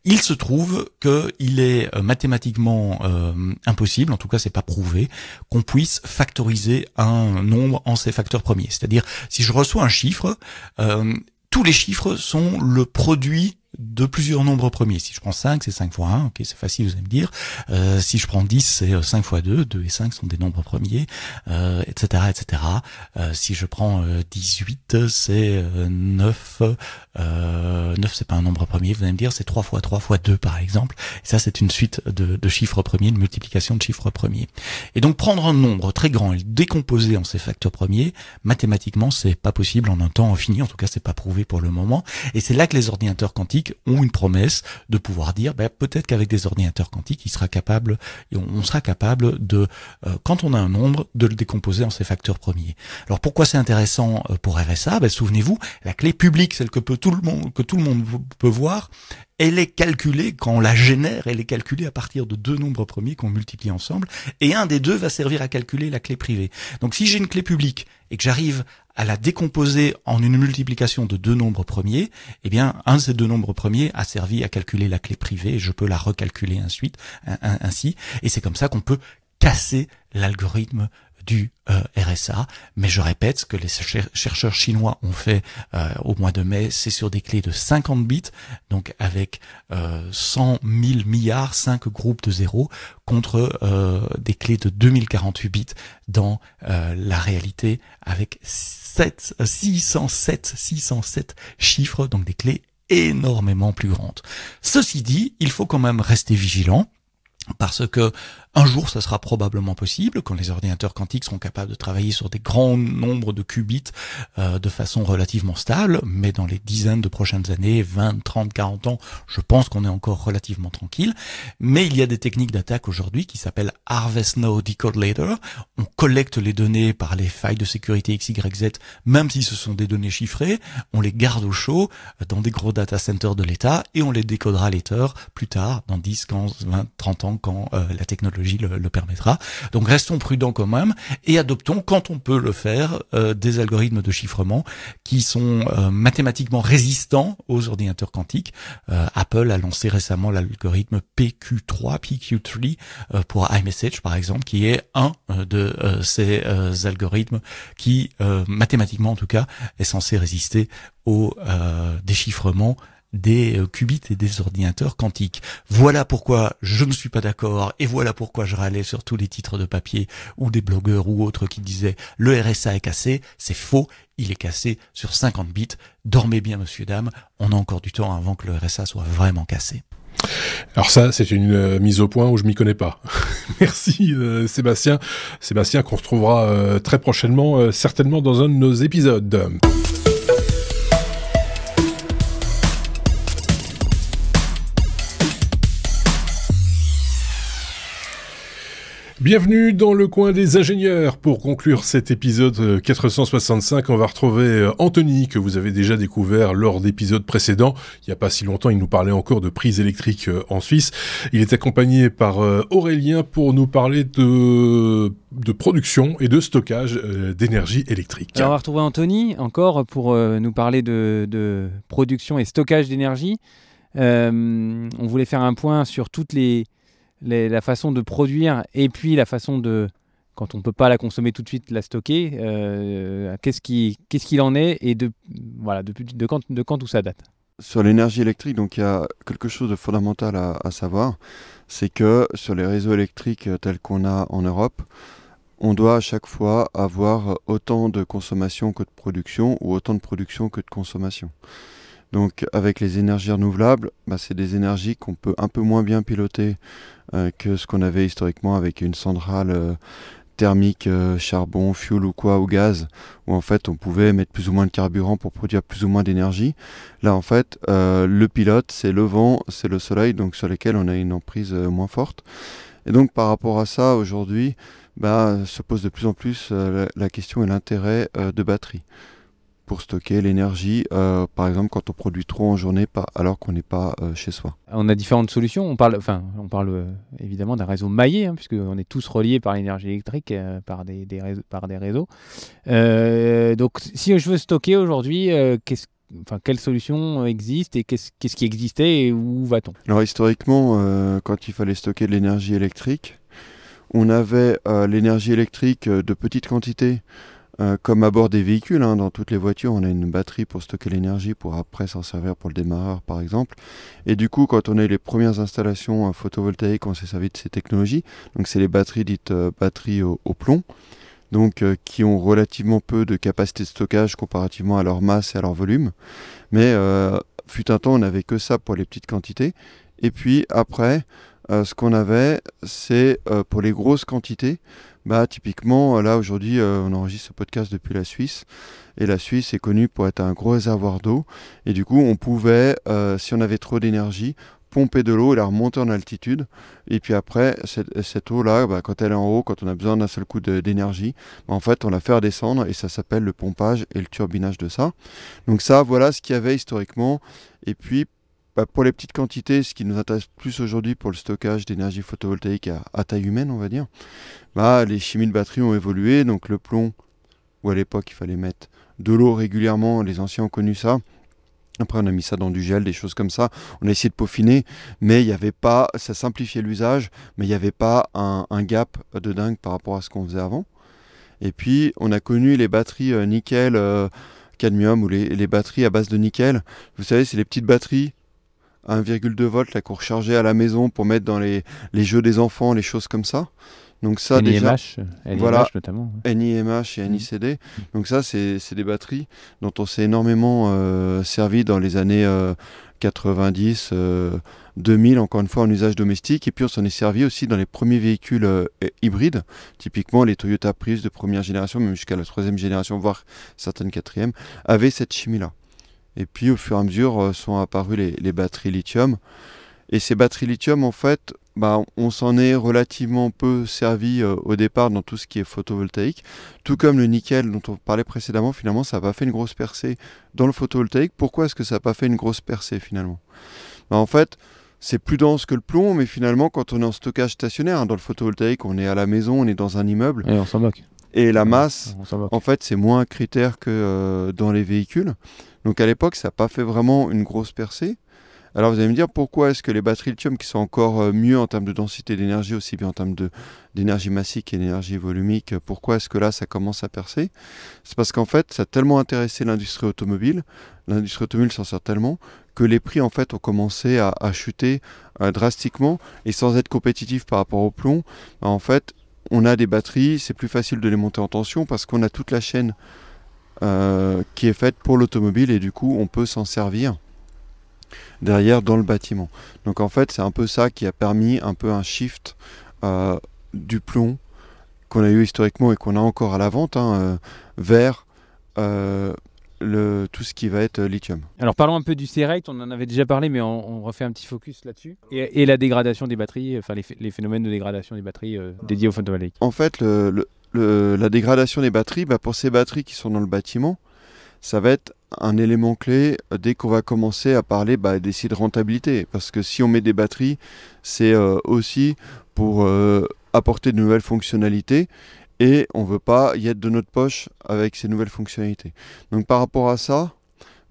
Il se trouve qu'il est mathématiquement euh, impossible, en tout cas c'est pas prouvé, qu'on puisse factoriser un nombre en ses facteurs premiers. C'est-à-dire si je reçois un chiffre, euh, tous les chiffres sont le produit de plusieurs nombres premiers. Si je prends 5, c'est 5 fois 1, ok, c'est facile, vous allez me dire. Euh, si je prends 10, c'est 5 euh, fois 2, 2 et 5 sont des nombres premiers, euh, etc. etc. Euh, si je prends 18, euh, c'est 9, euh, 9 c'est pas un nombre premier, vous allez me dire, c'est 3 fois 3 fois 2 par exemple. Et ça, c'est une suite de, chiffres premiers, de multiplication de chiffres premiers. Et donc prendre un nombre très grand et le décomposer en ces facteurs premiers, mathématiquement, c'est pas possible en un temps infini, en tout cas, c'est pas prouvé pour le moment. Et c'est là que les ordinateurs quantiques ont une promesse de pouvoir dire ben, peut-être qu'avec des ordinateurs quantiques, sera capable, on sera capable de, euh, quand on a un nombre, de le décomposer en ses facteurs premiers. Alors pourquoi c'est intéressant euh, pour RSA ben, Souvenez-vous, la clé publique, celle que tout le monde, que tout le monde peut voir, elle est calculée, quand on la génère, elle est calculée à partir de deux nombres premiers qu'on multiplie ensemble, et un des deux va servir à calculer la clé privée. Donc si j'ai une clé publique et que j'arrive à la décomposer en une multiplication de deux nombres premiers, et eh bien, un de ces deux nombres premiers a servi à calculer la clé privée je peux la recalculer ensuite, hein, hein, ainsi. Et c'est comme ça qu'on peut casser l'algorithme du euh, RSA. Mais je répète, ce que les chercheurs chinois ont fait euh, au mois de mai, c'est sur des clés de 50 bits, donc avec 100 euh, 000 milliards, 5 groupes de zéros contre des clés de 2048 bits dans la réalité avec 607, 607 euh, chiffres, donc des clés énormément plus grandes. Ceci dit, il faut quand même rester vigilant parce que un jour, ça sera probablement possible quand les ordinateurs quantiques seront capables de travailler sur des grands nombres de qubits euh, de façon relativement stable, mais dans les dizaines de prochaines années, 20, 30, 40 ans, je pense qu'on est encore relativement tranquille. Mais il y a des techniques d'attaque aujourd'hui qui s'appellent Harvest Now Decode Later. On collecte les données par les failles de sécurité XYZ, même si ce sont des données chiffrées, on les garde au chaud euh, dans des gros data centers de l'État et on les décodera later, plus tard, dans 10, 15, 20, 30 ans, quand euh, la technologie le, permettra. Donc restons prudents quand même et adoptons, quand on peut le faire, euh, des algorithmes de chiffrement qui sont euh, mathématiquement résistants aux ordinateurs quantiques. Euh, Apple a lancé récemment l'algorithme PQ3, PQ3 pour iMessage par exemple, qui est un de ces algorithmes qui, mathématiquement en tout cas, est censé résister au déchiffrement des euh, qubits et des ordinateurs quantiques. Voilà pourquoi je ne suis pas d'accord et voilà pourquoi je râlais sur tous les titres de papier ou des blogueurs ou autres qui disaient le RSA est cassé, c'est faux, il est cassé sur 50 bits. Dormez bien monsieur dame, on a encore du temps avant que le RSA soit vraiment cassé. Alors ça, c'est une euh, mise au point où je m'y connais pas. Merci euh, Sébastien. Sébastien qu'on retrouvera très prochainement, certainement dans un de nos épisodes. Bienvenue dans le coin des ingénieurs. Pour conclure cet épisode 465, euh, on va retrouver euh, Anthony que vous avez déjà découvert lors d'épisodes précédents. Il n'y a pas si longtemps, il nous parlait encore de prises électriques euh, en Suisse. Il est accompagné par Aurélien pour nous parler de, de production et de stockage d'énergie électrique. on va retrouver Anthony encore pour nous parler de, production et stockage d'énergie. on voulait faire un point sur toutes les la façon de produire et puis la façon de, quand on ne peut pas la consommer tout de suite, la stocker, euh, qu'est-ce qu'il en est et de, voilà, de, de, quand, de quand tout ça date Sur l'énergie électrique, donc il y a quelque chose de fondamental à savoir, c'est que sur les réseaux électriques euh, tels qu'on a en Europe, on doit à chaque fois avoir autant de consommation que de production ou autant de production que de consommation. Donc avec les énergies renouvelables, bah, c'est des énergies qu'on peut un peu moins bien piloter euh, que ce qu'on avait historiquement avec une centrale euh, thermique, euh, charbon, fuel ou quoi, ou gaz, où en fait on pouvait mettre plus ou moins de carburant pour produire plus ou moins d'énergie. Là en fait, le pilote, c'est le vent, c'est le soleil, donc sur lesquels on a une emprise moins forte. Et donc par rapport à ça, aujourd'hui, bah, se pose de plus en plus la, la question et l'intérêt de batterie pour stocker l'énergie, euh, par exemple quand on produit trop en journée pas, alors qu'on n'est pas euh, chez soi On a différentes solutions. On parle, enfin, on parle euh, évidemment d'un réseau maillé, hein, puisqu'on est tous reliés par l'énergie électrique, par, des, réseaux. Par des réseaux. donc si je veux stocker aujourd'hui, qu'est-ce Enfin, quelles solutions existent et qu'est-ce qui existait et où va-t-on Alors historiquement, quand il fallait stocker de l'énergie électrique, on avait l'énergie électrique de petites quantités euh, comme à bord des véhicules, hein, dans toutes les voitures, on a une batterie pour stocker l'énergie, pour après s'en servir pour le démarreur par exemple. Et du coup, quand on a eu les premières installations photovoltaïques, on s'est servi de ces technologies. Donc c'est les batteries dites euh, batteries au, plomb, donc euh, qui ont relativement peu de capacité de stockage comparativement à leur masse et à leur volume. Mais fut un temps, on n'avait que ça pour les petites quantités. Et puis après, ce qu'on avait, c'est pour les grosses quantités, bah, typiquement, euh, là aujourd'hui, euh, on enregistre ce podcast depuis la Suisse. Et la Suisse est connue pour être un gros réservoir d'eau. Et du coup, on pouvait, euh, si on avait trop d'énergie, pomper de l'eau et la remonter en altitude. Et puis après, cette, eau-là, bah, quand elle est en haut, quand on a besoin d'un seul coup d'énergie, bah, en fait, on la fait redescendre et ça s'appelle le pompage et le turbinage de ça. Donc ça, voilà ce qu'il y avait historiquement. Et puis, bah, pour les petites quantités, ce qui nous intéresse plus aujourd'hui pour le stockage d'énergie photovoltaïque à, taille humaine, on va dire, bah, les chimies de batterie ont évolué. Donc le plomb, où à l'époque il fallait mettre de l'eau régulièrement, les anciens ont connu ça. Après, on a mis ça dans du gel, des choses comme ça. On a essayé de peaufiner, mais il n'y avait pas, ça simplifiait l'usage, mais il n'y avait pas un, gap de dingue par rapport à ce qu'on faisait avant. Et puis, on a connu les batteries euh, nickel, euh, cadmium ou les, batteries à base de nickel. Vous savez, c'est les petites batteries 1,2 volts, la cour chargée à la maison pour mettre dans les, jeux des enfants, les choses comme ça. Donc ça, NIMH, notamment. NIMH et mm. NICD. Donc ça, c'est des batteries dont on s'est énormément euh, servi dans les années 90, euh, 2000, euh, encore une fois, en usage domestique. Et puis on s'en est servi aussi dans les premiers véhicules hybrides, typiquement les Toyota Prius de première génération, même jusqu'à la troisième génération, voire certaines quatrièmes, avaient cette chimie-là. Et puis au fur et à mesure euh, sont apparues les, batteries lithium. Et ces batteries lithium, en fait, bah, on s'en est relativement peu servi euh, au départ dans tout ce qui est photovoltaïque. Tout comme le nickel dont on parlait précédemment, finalement, ça n'a pas fait une grosse percée dans le photovoltaïque. Pourquoi est-ce que ça n'a pas fait une grosse percée finalement bah, En fait, c'est plus dense que le plomb, mais finalement, quand on est en stockage stationnaire, hein, dans le photovoltaïque, on est à la maison, on est dans un immeuble. Et on s'en moque. Et la masse, en, fait, c'est moins critère que euh, dans les véhicules. Donc à l'époque, ça n'a pas fait vraiment une grosse percée. Alors vous allez me dire pourquoi est-ce que les batteries lithium qui sont encore euh, mieux en termes de densité d'énergie, aussi bien en termes d'énergie massique et d'énergie volumique, pourquoi est-ce que là ça commence à percer C'est parce qu'en fait ça a tellement intéressé l'industrie automobile, l'industrie automobile s'en sert tellement, que les prix en fait ont commencé à, chuter euh, drastiquement et sans être compétitif par rapport au plomb, en fait on a des batteries, c'est plus facile de les monter en tension parce qu'on a toute la chaîne euh, qui est faite pour l'automobile et du coup on peut s'en servir derrière dans le bâtiment. Donc en fait c'est un peu ça qui a permis un peu un shift euh, du plomb qu'on a eu historiquement et qu'on a encore à la vente hein, euh, vers le, tout ce qui va être lithium. Alors parlons un peu du c on en avait déjà parlé, mais on, refait un petit focus là-dessus. Et, la dégradation des batteries, enfin les, phénomènes de dégradation des batteries dédiées au photovoltaïque. En fait, le, la dégradation des batteries, bah, pour ces batteries qui sont dans le bâtiment, ça va être un élément clé euh, dès qu'on va commencer à parler bah, des sites de rentabilité. Parce que si on met des batteries, c'est euh, aussi pour euh, apporter de nouvelles fonctionnalités et on ne veut pas y être de notre poche avec ces nouvelles fonctionnalités. Donc par rapport à ça,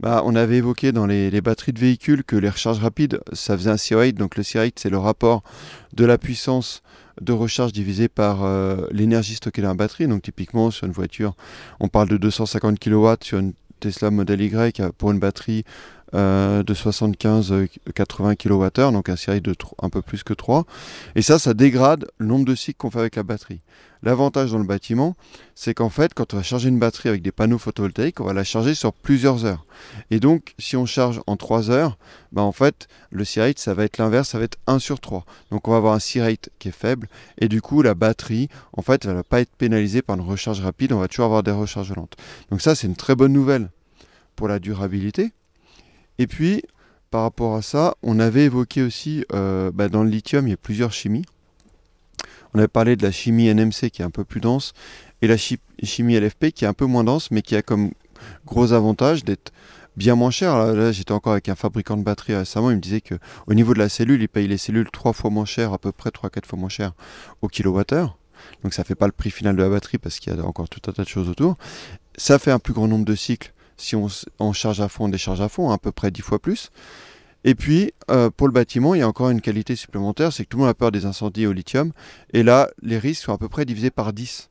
bah, on avait évoqué dans les, batteries de véhicules que les recharges rapides, ça faisait un c Donc le c c'est le rapport de la puissance de recharge divisé par euh, l'énergie stockée dans la batterie. Donc typiquement sur une voiture, on parle de 250 kW sur une Tesla Model Y pour une batterie euh, de 75-80 euh, kWh, donc un série de un peu plus que 3. Et ça, ça dégrade le nombre de cycles qu'on fait avec la batterie. L'avantage dans le bâtiment, c'est qu'en fait, quand on va charger une batterie avec des panneaux photovoltaïques, on va la charger sur plusieurs heures. Et donc, si on charge en 3 heures, bah en fait, le C-rate, ça va être l'inverse, ça va être 1 sur 3. Donc, on va avoir un C-rate qui est faible. Et du coup, la batterie, en fait, elle ne va pas être pénalisée par une recharge rapide. On va toujours avoir des recharges lentes. Donc, ça, c'est une très bonne nouvelle pour la durabilité. Et puis, par rapport à ça, on avait évoqué aussi, euh, bah, dans le lithium, il y a plusieurs chimies. On avait parlé de la chimie NMC qui est un peu plus dense et la chimie LFP qui est un peu moins dense mais qui a comme gros avantage d'être bien moins cher. Là, j'étais encore avec un fabricant de batterie récemment, il me disait que au niveau de la cellule, il paye les cellules trois fois moins cher, à peu près 3-4 fois moins cher au kilowattheure. Donc ça ne fait pas le prix final de la batterie parce qu'il y a encore tout un tas de choses autour. Ça fait un plus grand nombre de cycles si on, on charge à fond, on décharge à fond, à peu près 10 fois plus. Et puis, euh, pour le bâtiment, il y a encore une qualité supplémentaire, c'est que tout le monde a peur des incendies au lithium. Et là, les risques sont à peu près divisés par 10.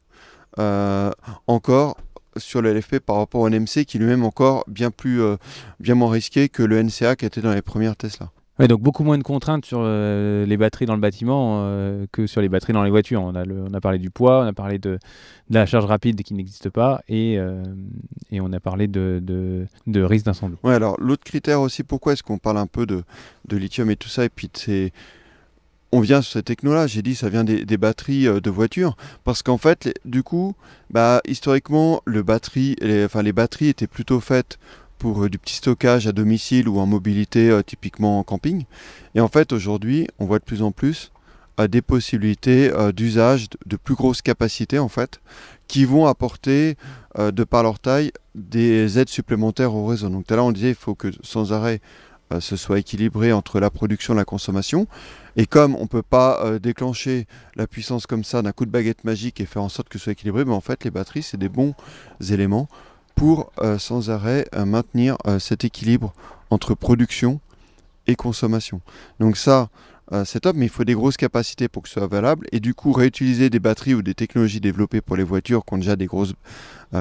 Euh, encore sur le LFP par rapport au NMC qui lui-même encore bien plus euh, bien moins risqué que le NCA qui était dans les premières Tesla. Oui, donc beaucoup moins de contraintes sur euh, les batteries dans le bâtiment euh, que sur les batteries dans les voitures. On a, parlé du poids, on a parlé de, la charge rapide qui n'existe pas et, euh, on a parlé de, risque d'incendie. alors l'autre critère aussi, pourquoi est-ce qu'on parle un peu de, lithium et tout ça et puis c'est on vient sur cette technologie, là J'ai dit, ça vient des, batteries de voitures, parce qu'en fait, du coup, bah, historiquement, le batterie, enfin, les batteries étaient plutôt faites euh, du petit stockage à domicile ou en mobilité euh, typiquement en camping. Et en fait aujourd'hui on voit de plus en plus euh, des possibilités d'usage de plus grosses capacités en fait qui vont apporter de par leur taille des aides supplémentaires au réseau. Donc tout à l'heure on disait il faut que sans arrêt ce soit équilibré entre la production et la consommation. Et comme on ne peut pas déclencher la puissance comme ça d'un coup de baguette magique et faire en sorte que ce soit équilibré, mais ben, en fait les batteries, c'est des bons éléments pour euh, sans arrêt euh, maintenir euh, cet équilibre entre production et consommation. Donc ça, c'est top, mais il faut des grosses capacités pour que ce soit valable. Et du coup, réutiliser des batteries ou des technologies développées pour les voitures qui ont déjà des grosses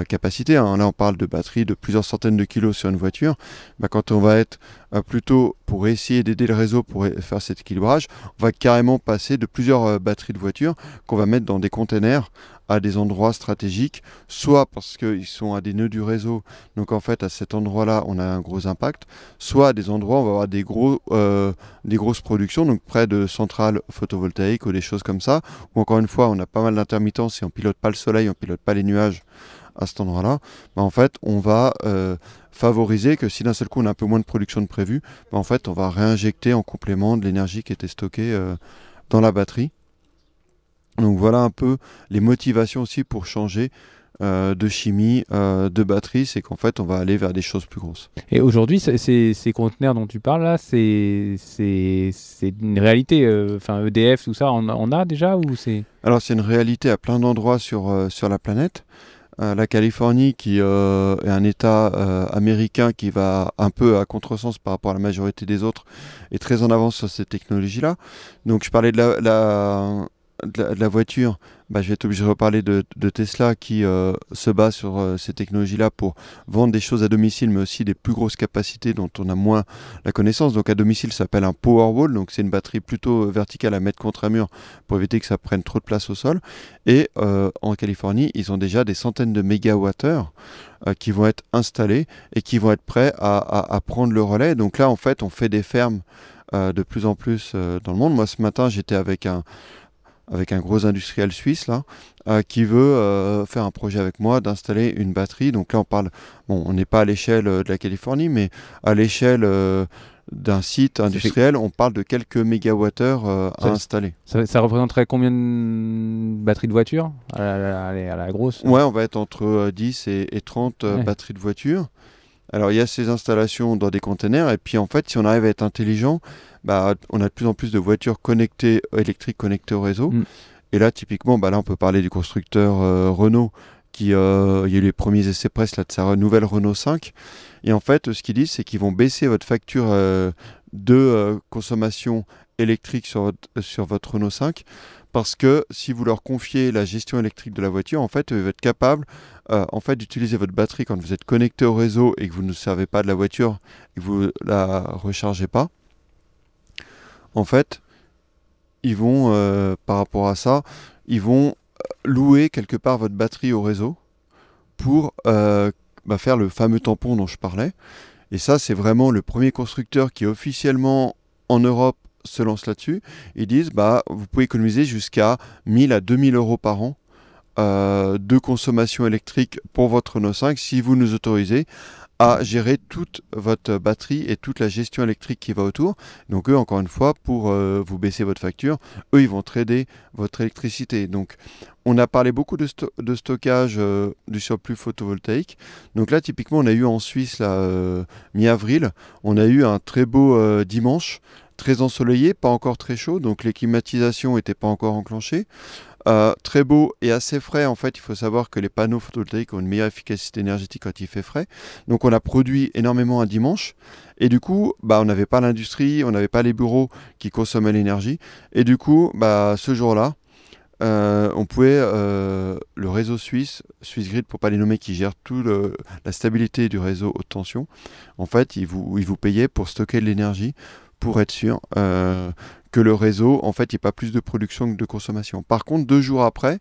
capacités. Hein. Là, on parle de batteries de plusieurs centaines de kilos sur une voiture. Bah, quand on va être plutôt pour essayer d'aider le réseau pour faire cet équilibrage, on va carrément passer de plusieurs batteries de voitures qu'on va mettre dans des containers à des endroits stratégiques, soit parce qu'ils sont à des nœuds du réseau, donc en fait à cet endroit-là on a un gros impact, soit à des endroits où on va avoir des, gros, euh, des grosses productions, donc près de centrales photovoltaïques ou des choses comme ça, où encore une fois on a pas mal d'intermittence et on pilote pas le soleil, on pilote pas les nuages à cet endroit-là, bah, en fait, on va euh, favoriser que si d'un seul coup on a un peu moins de production de prévu, bah, en fait, on va réinjecter en complément de l'énergie qui était stockée euh, dans la batterie. Donc voilà un peu les motivations aussi pour changer euh, de chimie, euh, de batterie, c'est qu'en fait on va aller vers des choses plus grosses. Et aujourd'hui, ces conteneurs dont tu parles là, c'est une réalité. Euh, enfin, EDF, tout ça, on, a déjà ou c'est Alors c'est une réalité à plein d'endroits sur, sur la planète. la Californie, qui est un État américain qui va un peu à contresens par rapport à la majorité des autres, est très en avance sur ces technologies-là. Donc je parlais de la de la, voiture, bah, je vais être obligé de reparler de, Tesla qui euh, se base sur euh, ces technologies-là pour vendre des choses à domicile, mais aussi des plus grosses capacités dont on a moins la connaissance. Donc à domicile, ça s'appelle un Powerwall, donc c'est une batterie plutôt euh, verticale à mettre contre un mur pour éviter que ça prenne trop de place au sol. Et en Californie, ils ont déjà des centaines de mégawattheures qui vont être installés et qui vont être prêts à, à prendre le relais. Donc là, en fait, on fait des fermes de plus en plus dans le monde. Moi, ce matin, j'étais avec un avec un gros industriel suisse là, euh, qui veut euh, faire un projet avec moi d'installer une batterie. Donc là, on parle, bon, on n'est pas à l'échelle euh, de la Californie, mais à l'échelle d'un site industriel, on parle de quelques mégawattheures à installer. Ça, représenterait combien de batteries de voiture à la, grosse Ouais, on va être entre 10 et, 30 batteries de voiture. Alors il y a ces installations dans des containers et puis en fait si on arrive à être intelligent, bah, on a de plus en plus de voitures connectées, électriques connectées au réseau. Mm. Et là typiquement, bah, là on peut parler du constructeur euh, Renault qui euh, a eu les premiers essais presse là, de sa nouvelle Renault 5. Et en fait ce qu'ils disent c'est qu'ils vont baisser votre facture euh, de consommation électrique sur sur votre Renault 5 parce que si vous leur confiez la gestion électrique de la voiture, en fait, vous êtes capable euh, en fait, d'utiliser votre batterie quand vous êtes connecté au réseau et que vous ne servez pas de la voiture et que vous ne la rechargez pas. En fait, ils vont, euh, par rapport à ça, ils vont euh, louer quelque part votre batterie au réseau pour bah, faire le fameux tampon dont je parlais. Et ça, c'est vraiment le premier constructeur qui est officiellement en Europe se lancent là-dessus. Ils disent, bah, vous pouvez économiser jusqu'à 1000 à 2000 euros par an euh, de consommation électrique pour votre No 5 si vous nous autorisez à gérer toute votre batterie et toute la gestion électrique qui va autour. Donc eux, encore une fois, pour euh, vous baisser votre facture, eux, ils vont trader votre électricité. Donc on a parlé beaucoup de, de stockage euh, du surplus photovoltaïque. Donc là, typiquement, on a eu en Suisse, là, mi-avril, on a eu un très beau dimanche très ensoleillé, pas encore très chaud, donc les climatisations n'étaient pas encore enclenchées. Euh, très beau et assez frais. En fait, il faut savoir que les panneaux photovoltaïques ont une meilleure efficacité énergétique quand il fait frais. Donc, on a produit énormément un dimanche. Et du coup, bah, on n'avait pas l'industrie, on n'avait pas les bureaux qui consommaient l'énergie. Et du coup, bah, ce jour-là, euh, on pouvait euh, le réseau suisse, SwissGrid pour pas les nommer, qui gère toute la stabilité du réseau haute tension. En fait, ils vous, ils vous payaient pour stocker de l'énergie pour être sûr euh, que le réseau, en fait, il pas plus de production que de consommation. Par contre, deux jours après,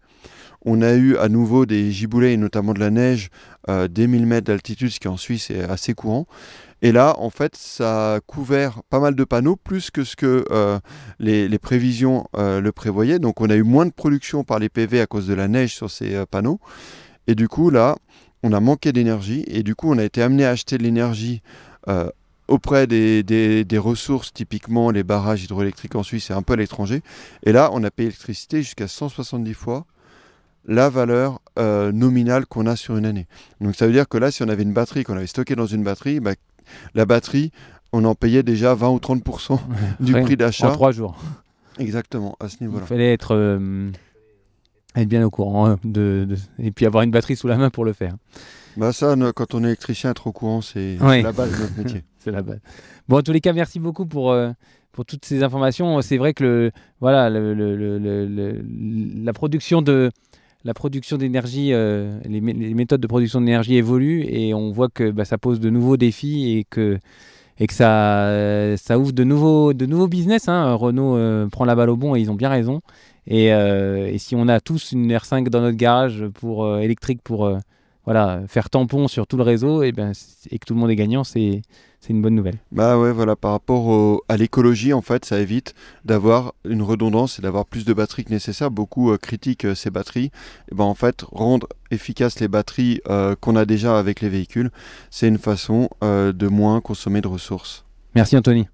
on a eu à nouveau des giboulées, et notamment de la neige, euh, des 1000 mètres d'altitude, ce qui en Suisse est assez courant. Et là, en fait, ça a couvert pas mal de panneaux, plus que ce que euh, les, prévisions le prévoyaient. Donc, on a eu moins de production par les PV à cause de la neige sur ces panneaux. Et du coup, là, on a manqué d'énergie, et du coup, on a été amené à acheter de l'énergie auprès des, ressources, typiquement les barrages hydroélectriques en Suisse et un peu à l'étranger. Et là, on a payé l'électricité jusqu'à 170 fois la valeur euh, nominale qu'on a sur une année. Donc ça veut dire que là, si on avait une batterie qu'on avait stockée dans une batterie, bah, la batterie, on en payait déjà 20 ou 30% du prix d'achat. En trois jours. Exactement, à ce niveau-là. Il fallait être, euh, être bien au courant hein, de, et puis avoir une batterie sous la main pour le faire. Bah ça, quand on est électricien, être au courant, c'est la base de notre métier. Bon, en tous les cas, merci beaucoup pour, euh, pour toutes ces informations. C'est vrai que le, voilà, le, la production de la production d'énergie, euh, les, méthodes de production d'énergie évoluent et on voit que bah, ça pose de nouveaux défis et que, et que ça, ça ouvre de nouveaux, de nouveaux business. Hein. Renault euh, prend la balle au bon et ils ont bien raison. Et, et, si on a tous une R5 dans notre garage pour électrique pour voilà, faire tampon sur tout le réseau et, eh ben, et que tout le monde est gagnant, c'est c'est une bonne nouvelle. Bah ouais, voilà, par rapport à l'écologie, en fait, ça évite d'avoir une redondance et d'avoir plus de batteries que nécessaire. Beaucoup euh, critiquent euh, ces batteries. Et eh ben, en fait, rendre efficaces les batteries euh, qu'on a déjà avec les véhicules, c'est une façon de moins consommer de ressources. Merci Anthony.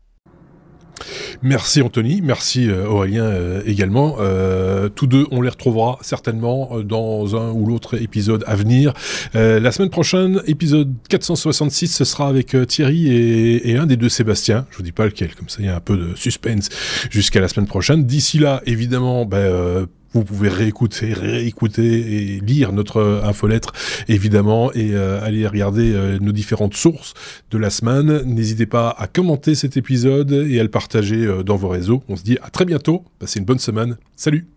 Merci Anthony, merci euh, Aurélien euh, également. Euh, tous deux, on les retrouvera certainement dans un ou l'autre épisode à venir. la semaine prochaine, épisode 466, ce sera avec Thierry et, et, un des deux Sébastien. Je vous dis pas lequel, comme ça il y a un peu de suspense jusqu'à la semaine prochaine. D'ici là, évidemment, ben, vous pouvez réécouter, réécouter et lire notre euh, infolettre, évidemment, et euh, aller regarder euh, nos différentes sources de la semaine. N'hésitez pas à commenter cet épisode et à le partager dans vos réseaux. On se dit à très bientôt. Passez une bonne semaine. Salut